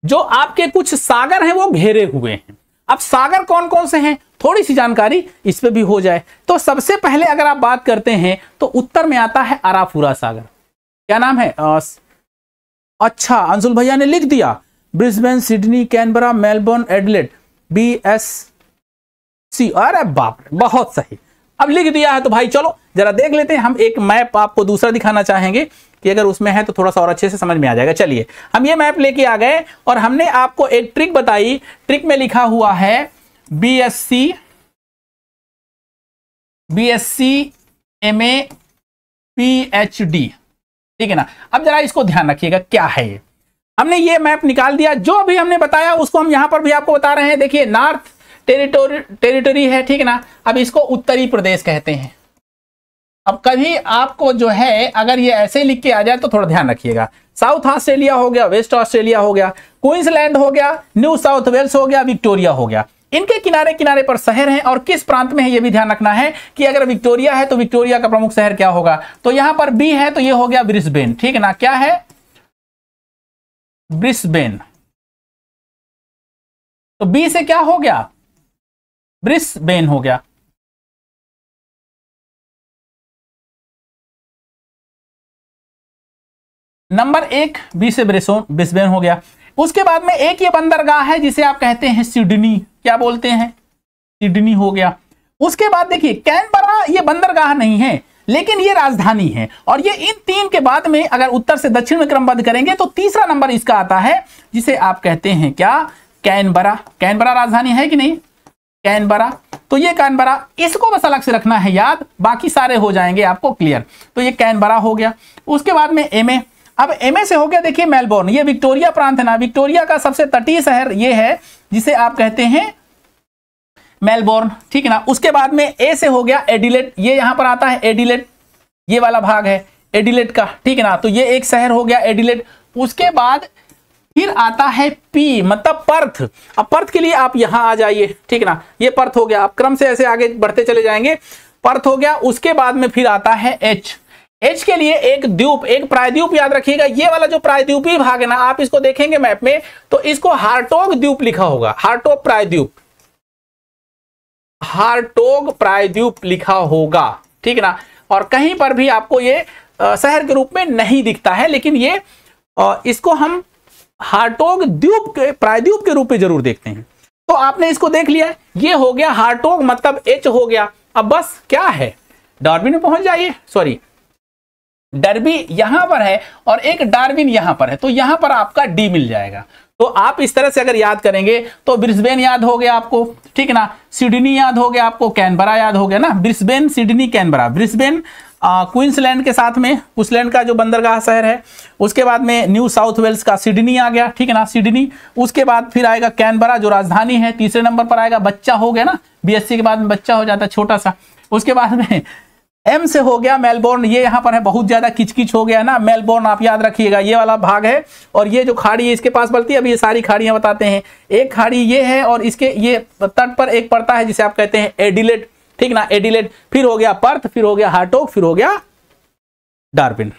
जो आपके कुछ सागर हैं वो घेरे हुए हैं अब सागर कौन कौन से हैं थोड़ी सी जानकारी इस पर भी हो जाए तो सबसे पहले अगर आप बात करते हैं तो उत्तर में आता है अराफुरा सागर क्या नाम है अच्छा अंशुल भैया ने लिख दिया Brisbane Sydney Canberra Melbourne Adelaide B S C अरे बाप बहुत सही अब लिख दिया है तो भाई चलो जरा देख लेते हैं हम एक मैप आपको दूसरा दिखाना चाहेंगे कि अगर उसमें है तो थोड़ा सा और अच्छे से समझ में आ जाएगा चलिए हम ये मैप लेके आ गए और हमने आपको एक ट्रिक बताई ट्रिक में लिखा हुआ है बीएससी बीएससी एमए पीएचडी ठीक है ना अब जरा इसको ध्यान रखिएगा क्या है ये हमने ये मैप निकाल दिया जो भी हमने बताया उसको हम यहां पर भी आपको बता रहे हैं देखिए नॉर्थ टेरिटोरी टेरिटोरी है ठीक है ना अब इसको उत्तरी प्रदेश कहते हैं अब कभी आपको जो है अगर ये ऐसे लिख के आ जाए तो थोड़ा ध्यान रखिएगा साउथ ऑस्ट्रेलिया हो गया वेस्ट ऑस्ट्रेलिया हो गया क्वींसलैंड हो गया न्यू साउथ वेल्स हो गया विक्टोरिया हो गया इनके किनारे किनारे पर शहर हैं और किस प्रांत में है यह भी ध्यान रखना है कि अगर विक्टोरिया है तो विक्टोरिया का प्रमुख शहर क्या होगा तो यहां पर बी है तो यह हो गया ब्रिस्बेन ठीक है ना क्या है ब्रिस्बेन तो बी से क्या हो गया ब्रिस्बेन हो गया नंबर एक बी से ब्रिस्बेन हो गया उसके बाद में एक ये बंदरगाह है जिसे आप कहते हैं सिडनी क्या बोलते हैं सिडनी हो गया उसके बाद देखिए कैनबरा ये बंदरगाह नहीं है लेकिन ये राजधानी है और ये इन तीन के बाद में अगर उत्तर से दक्षिण में क्रमबद्ध करेंगे तो तीसरा नंबर इसका आता है जिसे आप कहते हैं क्या कैनबरा कैनबरा राजधानी है कि नहीं कैनबरा तो ये कैनबरा इसको बस अलग से रखना है याद बाकी सारे हो जाएंगे आपको क्लियर तो ये कैनबरा हो गया उसके बाद में एमए अब एमए से हो गया देखिए मेलबोर्न ये विक्टोरिया प्रांत है ना विक्टोरिया का सबसे तटीय शहर ये है जिसे आप कहते हैं मेलबोर्न ठीक है ना उसके बाद में ए से हो गया एडिलेट ये यहाँ पर आता है एडिलेट ये वाला भाग है एडिलेट का ठीक है ना तो ये एक शहर हो गया एडिलेट उसके बाद फिर आता है पी मतलब पर्थ अब पर्थ के लिए आप यहां आ जाइए ठीक है ना ये पर्थ हो गया आप क्रम से ऐसे आगे बढ़ते चले जाएंगे पर्थ हो गया उसके बाद में फिर आता है एच एच के लिए एक द्वीप एक प्रायद्वीप याद रखिएगा ये वाला जो प्रायद्वीपी भाग है ना आप इसको देखेंगे मैप में तो इसको हार्टोग द्वीप लिखा होगा हार्टोग प्रायद्वीप हार्टोग प्रायद्वीप लिखा होगा ठीक ना और कहीं पर भी आपको ये शहर के रूप में नहीं दिखता है लेकिन ये इसको हम हार्टोग द्वीप के प्रायद्वीप के रूप में जरूर देखते हैं तो आपने इसको देख लिया ये हो गया हार्टोग मतलब एच हो गया अब बस क्या है डार्विन में पहुंच जाइए सॉरी डरबी यहां पर है और एक डार्विन यहां पर है तो यहां पर आपका डी मिल जाएगा तो आप इस तरह से अगर याद करेंगे तो ब्रिस्बेन याद हो गया आपको ठीक है ना सिडनी याद हो गया आपको कैनबरा याद हो गया ना Brisbane Sydney Canberra Brisbane Queensland के साथ में क्वींसलैंड का जो बंदरगाह शहर है उसके बाद में न्यू साउथ वेल्स का सिडनी आ गया ठीक है ना सिडनी उसके बाद फिर आएगा कैनबरा जो राजधानी है तीसरे नंबर पर आएगा बच्चा हो गया ना बीएससी के बाद में बच्चा हो जाता है छोटा सा उसके बाद में एम से हो गया मेलबोर्न ये यहां पर है बहुत ज्यादा किचकिच हो गया ना मेलबोर्न आप याद रखिएगा ये वाला भाग है और ये जो खाड़ी है इसके पास पड़ती है अभी ये सारी खाड़ियां बताते हैं एक खाड़ी ये है और इसके ये तट पर एक पड़ता है जिसे आप कहते हैं एडिलेट ठीक ना एडिलेट फिर हो गया पर्थ फिर हो गया हार्टोक फिर हो गया डार्बिन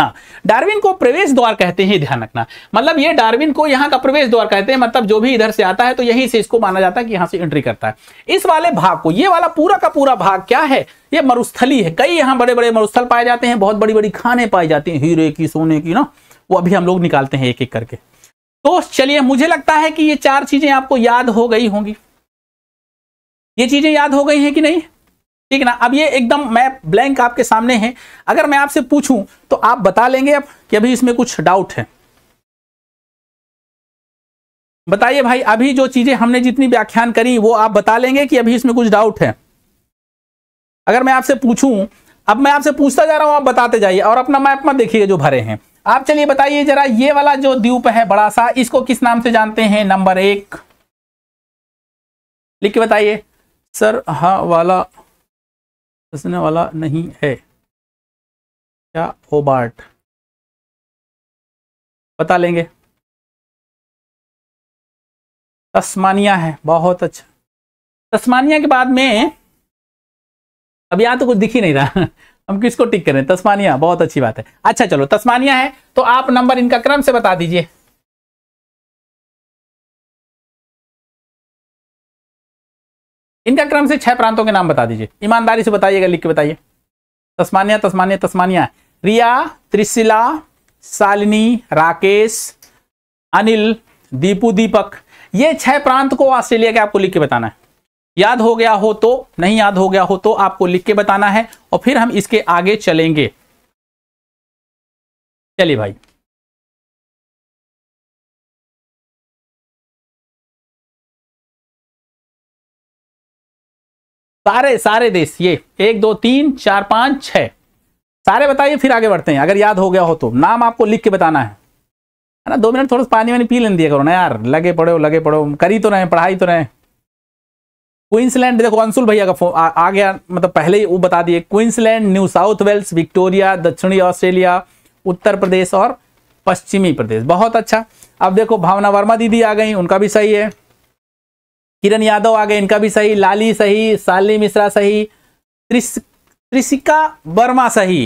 हाँ डार्विन को प्रवेश द्वार कहते हैं ध्यान रखना मतलब ये डार्विन को यहाँ का प्रवेश द्वार कहते हैं मतलब जो भी इधर से आता है तो यही से इसको माना जाता है कि यहाँ से एंट्री करता है इस वाले भाग को ये वाला पूरा का पूरा भाग क्या है ये मरुस्थली है कई यहाँ बड़े बड़े मरुस्थल पाए जाते हैं बहुत बड़ी बड़ी खाने पाई जाती है हीरे की सोने की ना वो अभी हम लोग निकालते हैं एक एक करके तो चलिए मुझे लगता है कि ये चार चीजें आपको याद हो गई होंगी ये चीजें याद हो गई हैं कि नहीं ठीक है ना अब ये एकदम मैं ब्लैंक आपके सामने है अगर मैं आपसे पूछूं तो आप बता लेंगे अब कि अभी इसमें कुछ डाउट है बताइए भाई अभी जो चीजें हमने जितनी व्याख्यान करी वो आप बता लेंगे कि अभी इसमें कुछ डाउट है अगर मैं आपसे पूछूं अब मैं आपसे पूछता जा रहा हूं आप बताते जाइए और अपना मैप में देखिए जो भरे हैं आप चलिए बताइए जरा ये वाला जो द्वीप है बड़ा सा इसको किस नाम से जानते हैं नंबर एक लिख के बताइए सर हाँ वाला हंसने वाला नहीं है क्या होबार्ट बता लेंगे तस्मानिया है बहुत अच्छा तस्मानिया के बाद में अब यहां तो कुछ दिख ही नहीं रहा हम किसको टिक करें तस्मानिया बहुत अच्छी बात है अच्छा चलो तस्मानिया है तो आप नंबर इनका क्रम से बता दीजिए इनका क्रम से छह प्रांतों के नाम बता दीजिए ईमानदारी से बताइएगा लिख के बताइए Tasmania Tasmania Tasmania Riya Trishila Shalini Rakesh Anil Deepu Deepak ये छह प्रांत को ऑस्ट्रेलिया के आपको लिख के बताना है याद हो गया हो तो नहीं याद हो गया हो तो आपको लिख के बताना है और फिर हम इसके आगे चलेंगे चलिए भाई सारे सारे देश ये एक दो तीन चार पांच छ सारे बताइए फिर आगे बढ़ते हैं अगर याद हो गया हो तो नाम आपको लिख के बताना है है ना दो मिनट थोड़ा सा पानी वानी पी लेने दिया करो ना यार लगे पड़े हो लगे पड़ो कर ही तो रहे पढ़ाई तो रहे क्वींसलैंड देखो अंशुल भैया का फोन आ, आ गया मतलब पहले ही वो बता दिए Queensland New South Wales Victoria दक्षिणी ऑस्ट्रेलिया उत्तर प्रदेश और पश्चिमी प्रदेश बहुत अच्छा अब देखो भावना वर्मा दीदी आ गई उनका भी सही है किरण यादव आ गए इनका भी सही लाली सही साली मिश्रा सही त्रिशिका वर्मा सही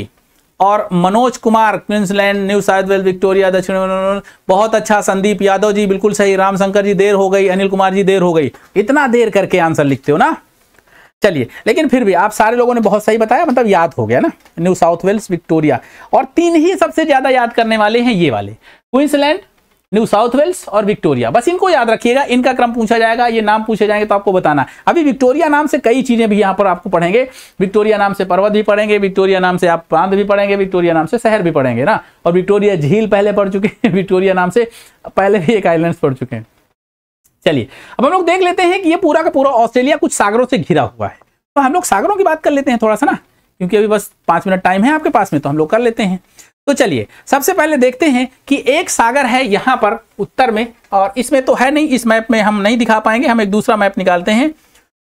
और Manoj Kumar Queensland New South Wales Victoria दक्षिण बहुत अच्छा संदीप यादव जी बिल्कुल सही रामशंकर जी देर हो गई अनिल कुमार जी देर हो गई इतना देर करके आंसर लिखते हो ना चलिए लेकिन फिर भी आप सारे लोगों ने बहुत सही बताया मतलब याद हो गया ना न्यू साउथ वेल्स विक्टोरिया और तीन ही सबसे ज्यादा याद करने वाले हैं ये वाले क्विंसलैंड न्यू साउथ वेल्स और विक्टोरिया बस इनको याद रखिएगा इनका क्रम पूछा जाएगा ये नाम पूछे जाएंगे तो आपको बताना अभी विक्टोरिया नाम से कई चीज़ें भी यहाँ पर आपको पढ़ेंगे विक्टोरिया नाम से पर्वत भी पढ़ेंगे विक्टोरिया नाम से आप प्रांत भी पढ़ेंगे विक्टोरिया नाम से शहर भी पढ़ेंगे ना और विक्टोरिया झील पहले पढ़ चुके हैं विक्टोरिया नाम से पहले भी एक आइलैंड पढ़ चुके हैं चलिए अब हम लोग देख लेते हैं कि ये पूरा का पूरा ऑस्ट्रेलिया कुछ सागरों से घिरा हुआ है तो हम लोग सागरों की बात कर लेते हैं थोड़ा सा ना क्योंकि अभी बस पांच मिनट टाइम है आपके पास में तो हम लोग कर लेते हैं तो चलिए सबसे पहले देखते हैं कि एक सागर है यहां पर उत्तर में और इसमें तो है नहीं इस मैप में हम नहीं दिखा पाएंगे हम एक दूसरा मैप निकालते हैं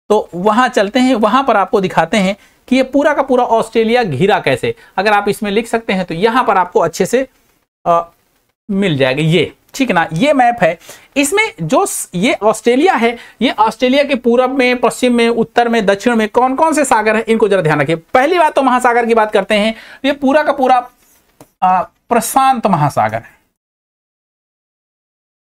तो वहां चलते हैं वहां पर आपको दिखाते हैं कि ये पूरा का पूरा ऑस्ट्रेलिया घिरा कैसे अगर आप इसमें लिख सकते हैं तो यहां पर आपको अच्छे से आ, मिल जाएगा ये ठीक ना ये मैप है इसमें जो ये ऑस्ट्रेलिया है ये ऑस्ट्रेलिया के पूरब में पश्चिम में उत्तर में दक्षिण में कौन कौन से सागर है इनको जरा ध्यान रखिए पहली बात तो महासागर की बात करते हैं ये पूरा का पूरा प्रशांत महासागर है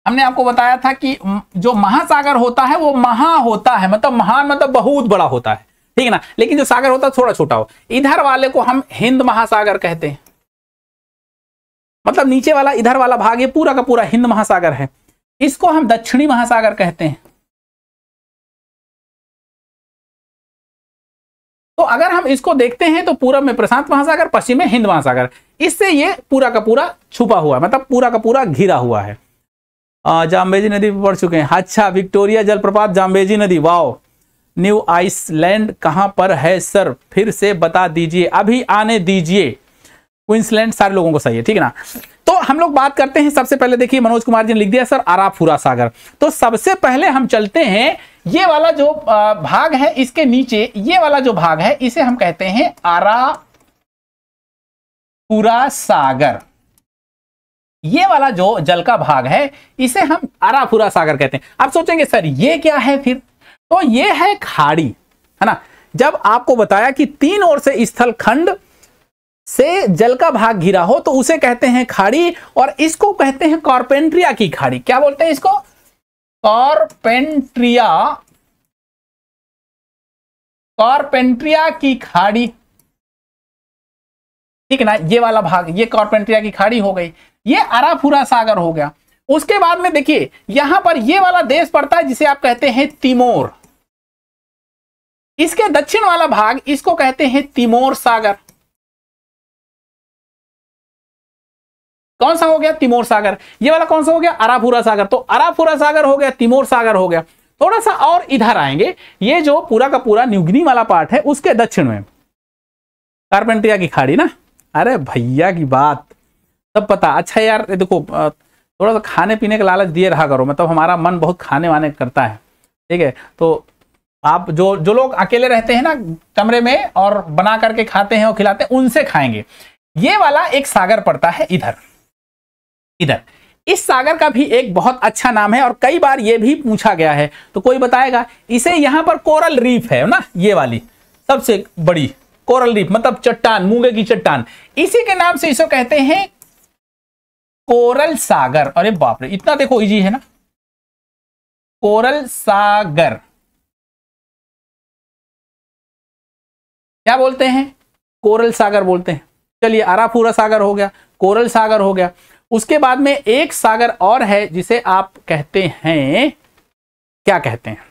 हमने आपको बताया था कि जो महासागर होता है वो महा होता है मतलब महान मतलब बहुत बड़ा होता है ठीक है ना लेकिन जो सागर होता है थोड़ा छोटा हो इधर वाले को हम हिंद महासागर कहते हैं मतलब नीचे वाला इधर वाला भाग ये पूरा का पूरा हिंद महासागर है इसको हम दक्षिणी महासागर कहते हैं तो अगर हम इसको देखते हैं तो पूरब में प्रशांत महासागर पश्चिम में हिंद महासागर इससे ये पूरा का पूरा छुपा हुआ मतलब पूरा का पूरा घिरा हुआ है जाम्बेजी नदी पर पड़ चुके हैं अच्छा विक्टोरिया जलप्रपात जाम्बेजी नदी वाओ न्यू आइसलैंड कहां पर है सर फिर से बता दीजिए अभी आने दीजिए क्विंसलैंड सारे लोगों को सही है ठीक है ना हम लोग बात करते हैं सबसे पहले देखिए मनोज कुमार जी ने लिख दिया सर आरापुरा सागर तो सबसे पहले हम चलते हैं ये वाला जो भाग है इसके नीचे ये वाला जो भाग है इसे हम कहते हैं आरापुरा सागर ये वाला जो जल का भाग है इसे हम आरापुरा सागर कहते हैं आप सोचेंगे सर ये क्या है फिर तो ये है खाड़ी है ना जब आपको बताया कि तीन ओर से स्थल खंड से जल का भाग घिरा हो तो उसे कहते हैं खाड़ी और इसको कहते हैं कॉर्पेंट्रिया की खाड़ी क्या बोलते हैं इसको कॉर्पेंट्रिया कॉर्पेंट्रिया की खाड़ी ठीक है ना ये वाला भाग ये कॉर्पेंट्रिया की खाड़ी हो गई ये अराफुरा सागर हो गया उसके बाद में देखिए यहां पर ये वाला देश पड़ता है जिसे आप कहते हैं तिमोर इसके दक्षिण वाला भाग इसको कहते हैं तिमोर सागर कौन सा हो गया तिमोर सागर ये वाला कौन सा हो गया अराफुरा सागर तो अराफुरा सागर हो गया तिमोर सागर हो गया थोड़ा सा और इधर आएंगे ये जो पूरा का पूरा न्यूगनी वाला पार्ट है उसके दक्षिण में कार्पेंटिया की खाड़ी ना अरे भैया की बात तब पता अच्छा यार देखो थोड़ा सा खाने पीने का लालच दिए रहा करो मतलब हमारा मन बहुत खाने वाने करता है ठीक है तो आप जो जो लोग अकेले रहते हैं ना कमरे में और बना करके खाते हैं और खिलाते हैं उनसे खाएंगे ये वाला एक सागर पड़ता है इधर इधर इस सागर का भी एक बहुत अच्छा नाम है और कई बार यह भी पूछा गया है तो कोई बताएगा इसे यहां पर कोरल रीफ है ना ये वाली सबसे बड़ी कोरल रीफ मतलब चट्टान मूंगे की चट्टान इसी के नाम से इसे कहते हैं कोरल सागर अरे बाप रे इतना देखो इजी है ना कोरल सागर क्या बोलते हैं कोरल सागर बोलते हैं चलिए आराफूरा सागर हो गया कोरल सागर हो गया उसके बाद में एक सागर और है जिसे आप कहते हैं क्या कहते हैं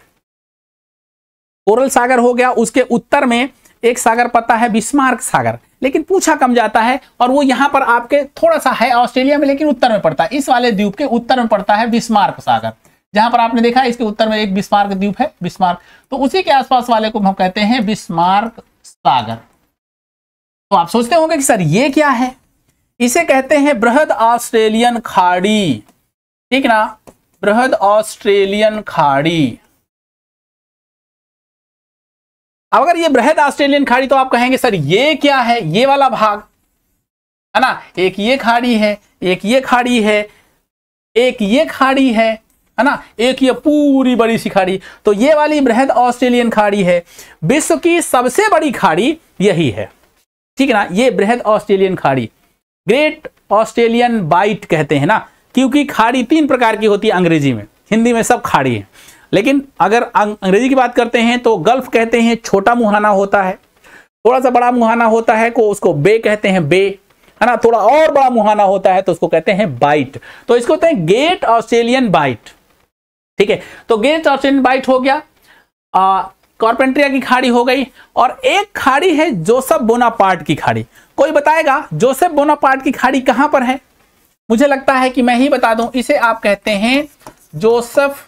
ओरल सागर हो गया उसके उत्तर में एक सागर पता है बिस्मार्क सागर लेकिन पूछा कम जाता है और वो यहां पर आपके थोड़ा सा है ऑस्ट्रेलिया में लेकिन उत्तर में पड़ता है इस वाले द्वीप के उत्तर में पड़ता है बिस्मार्क सागर जहां पर आपने देखा इसके उत्तर में एक बिस्मार्क द्वीप है बिस्मार्क तो उसी के आसपास वाले को हम कहते हैं बिस्मार्क सागर तो आप सोचते होंगे कि सर ये क्या है इसे कहते हैं बृहद ऑस्ट्रेलियन खाड़ी ठीक ना बृहद ऑस्ट्रेलियन खाड़ी अब अगर ये बृहद ऑस्ट्रेलियन खाड़ी तो आप कहेंगे सर ये क्या है ये वाला भाग है ना एक ये खाड़ी है एक ये खाड़ी है एक ये खाड़ी है है ना एक ये पूरी बड़ी सी खाड़ी तो ये वाली बृहद ऑस्ट्रेलियन खाड़ी है विश्व की सबसे बड़ी खाड़ी यही है ठीक है ना ये बृहद ऑस्ट्रेलियन खाड़ी ग्रेट ऑस्ट्रेलियन बाइट कहते हैं ना क्योंकि खाड़ी तीन प्रकार की होती है अंग्रेजी में हिंदी में सब खाड़ी है लेकिन अगर अंग्रेजी की बात करते हैं तो गल्फ कहते हैं छोटा मुहाना होता है थोड़ा सा बड़ा मुहाना होता है को उसको बे कहते हैं बे है ना थोड़ा और बड़ा मुहाना होता है तो उसको कहते हैं बाइट तो इसको कहते हैं गेट ऑस्ट्रेलियन बाइट ठीक है तो गेट ऑस्ट्रेलियन बाइट हो गया कॉर्पेंट्रिया की खाड़ी हो गई और एक खाड़ी है जोसफ बोनापार्ट की खाड़ी कोई बताएगा जोसेफ बोनापार्ट की खाड़ी कहां पर है मुझे लगता है कि मैं ही बता दूं इसे आप कहते हैं जोसेफ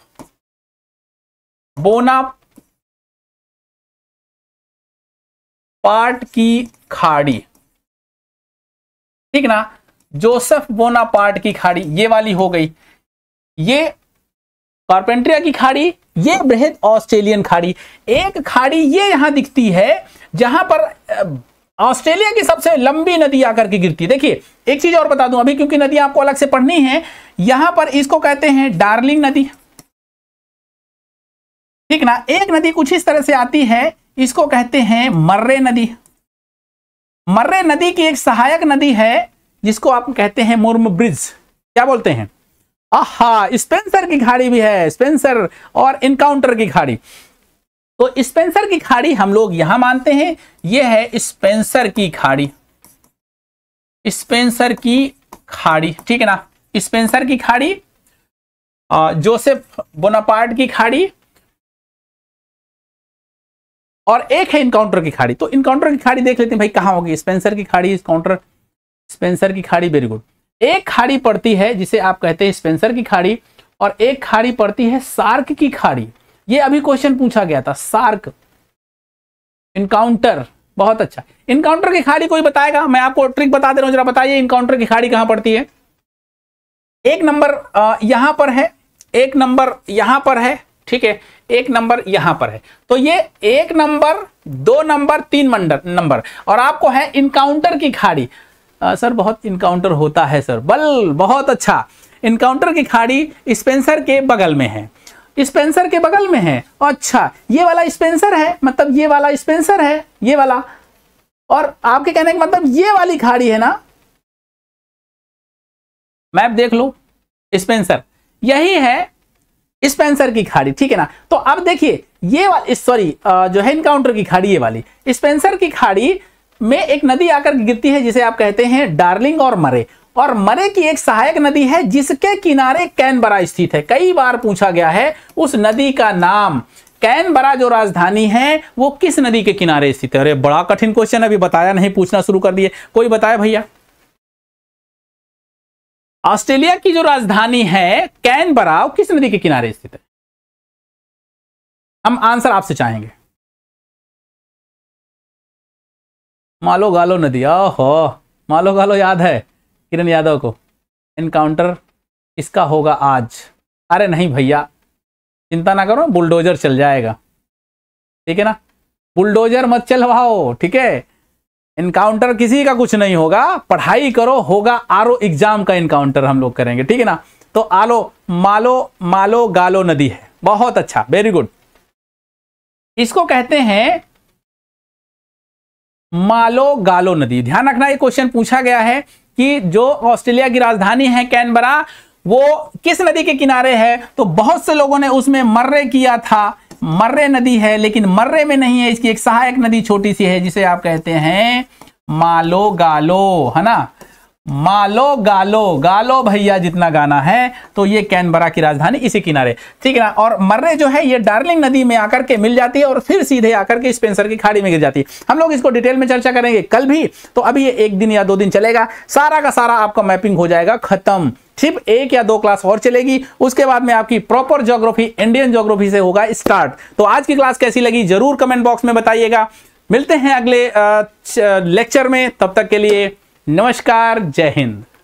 बोना पार्ट की खाड़ी ठीक ना जोसेफ बोना पार्ट की खाड़ी ये वाली हो गई ये कारपेंट्रिया की खाड़ी ये बृहद ऑस्ट्रेलियन खाड़ी एक खाड़ी ये यहां दिखती है जहां पर ऑस्ट्रेलिया की सबसे लंबी नदी आकर के गिरती है देखिए एक चीज और बता दूं अभी क्योंकि नदी आपको अलग से पढ़नी है यहां पर इसको कहते हैं डार्लिंग नदी ठीक ना एक नदी कुछ इस तरह से आती है इसको कहते हैं मर्रे नदी मर्रे नदी की एक सहायक नदी है जिसको आप कहते हैं मुर्म ब्रिज क्या बोलते हैं आहा स्पेंसर की खाड़ी भी है स्पेंसर और इनकाउंटर की खाड़ी तो स्पेंसर की खाड़ी हम लोग यहां मानते हैं यह है स्पेंसर की खाड़ी स्पेंसर की खाड़ी ठीक है ना स्पेंसर की खाड़ी जोसेफ बोनापार्ट की खाड़ी और एक है इनकाउंटर की खाड़ी तो इनकाउंटर की खाड़ी देख लेते हैं भाई कहां होगी स्पेंसर की खाड़ी काउंटर स्पेंसर की खाड़ी वेरी गुड एक खाड़ी पड़ती है जिसे आप कहते हैं स्पेंसर की खाड़ी और एक खाड़ी पड़ती है सार्क की खाड़ी ये अभी क्वेश्चन पूछा गया था सार्क इनकाउंटर बहुत अच्छा इनकाउंटर की खाड़ी कोई बताएगा मैं आपको ट्रिक बता दे रहा हूं जरा बताइए इनकाउंटर की खाड़ी कहां पड़ती है एक नंबर यहां पर है एक नंबर यहां पर है ठीक है एक नंबर यहां पर है तो ये एक नंबर दो नंबर तीन मंडल नंबर और आपको है इनकाउंटर की खाड़ी आ, सर बहुत इनकाउंटर होता है सर बल बहुत अच्छा इनकाउंटर की खाड़ी स्पेंसर के बगल में है स्पेंसर के बगल में है अच्छा ये वाला स्पेंसर है मतलब ये वाला स्पेंसर है ये वाला और आपके कहने का मतलब ये वाली खाड़ी है ना मैप देख लो स्पेंसर यही है स्पेंसर की खाड़ी ठीक है ना तो अब देखिए ये वाली सॉरी जो है इनकाउंटर की खाड़ी ये वाली स्पेंसर की खाड़ी में एक नदी आकर गिरती है जिसे आप कहते हैं डार्लिंग और मरे और मरे की एक सहायक नदी है जिसके किनारे कैनबरा स्थित है कई बार पूछा गया है उस नदी का नाम कैनबरा जो राजधानी है वो किस नदी के किनारे स्थित है अरे बड़ा कठिन क्वेश्चन अभी बताया नहीं पूछना शुरू कर दिए कोई बताया भैया ऑस्ट्रेलिया की जो राजधानी है कैनबरा किस नदी के किनारे स्थित है हम आंसर आपसे चाहेंगे मालो गालो नदी ओहो मालो गालो याद है किरण यादव को इनकाउंटर इसका होगा आज अरे नहीं भैया चिंता ना करो बुलडोजर चल जाएगा ठीक है ना बुलडोजर मत चलवाओ ठीक है इनकाउंटर किसी का कुछ नहीं होगा पढ़ाई करो होगा आरो एग्जाम का इनकाउंटर हम लोग करेंगे ठीक है ना तो आलो मालो मालो गालो नदी है बहुत अच्छा वेरी गुड इसको कहते हैं मालो गालो नदी ध्यान रखना ये क्वेश्चन पूछा गया है कि जो ऑस्ट्रेलिया की राजधानी है कैनबरा वो किस नदी के किनारे है तो बहुत से लोगों ने उसमें मर्रे किया था मर्रे नदी है लेकिन मर्रे में नहीं है इसकी एक सहायक नदी छोटी सी है जिसे आप कहते हैं मालो गालो है ना मालो गालो गालो भैया जितना गाना है तो ये कैनबरा की राजधानी इसी किनारे ठीक है ना और मर्रे जो है ये डार्लिंग नदी में आकर के मिल जाती है और फिर सीधे आकर के स्पेंसर की खाड़ी में गिर जाती है हम लोग इसको डिटेल में चर्चा करेंगे कल भी तो अभी ये एक दिन या दो दिन चलेगा सारा का सारा आपका मैपिंग हो जाएगा खत्म सिर्फ एक या दो क्लास और चलेगी उसके बाद में आपकी प्रॉपर ज्योग्राफी इंडियन ज्योग्राफी से होगा स्टार्ट तो आज की क्लास कैसी लगी जरूर कमेंट बॉक्स में बताइएगा मिलते हैं अगले लेक्चर में तब तक के लिए नमस्कार जय हिंद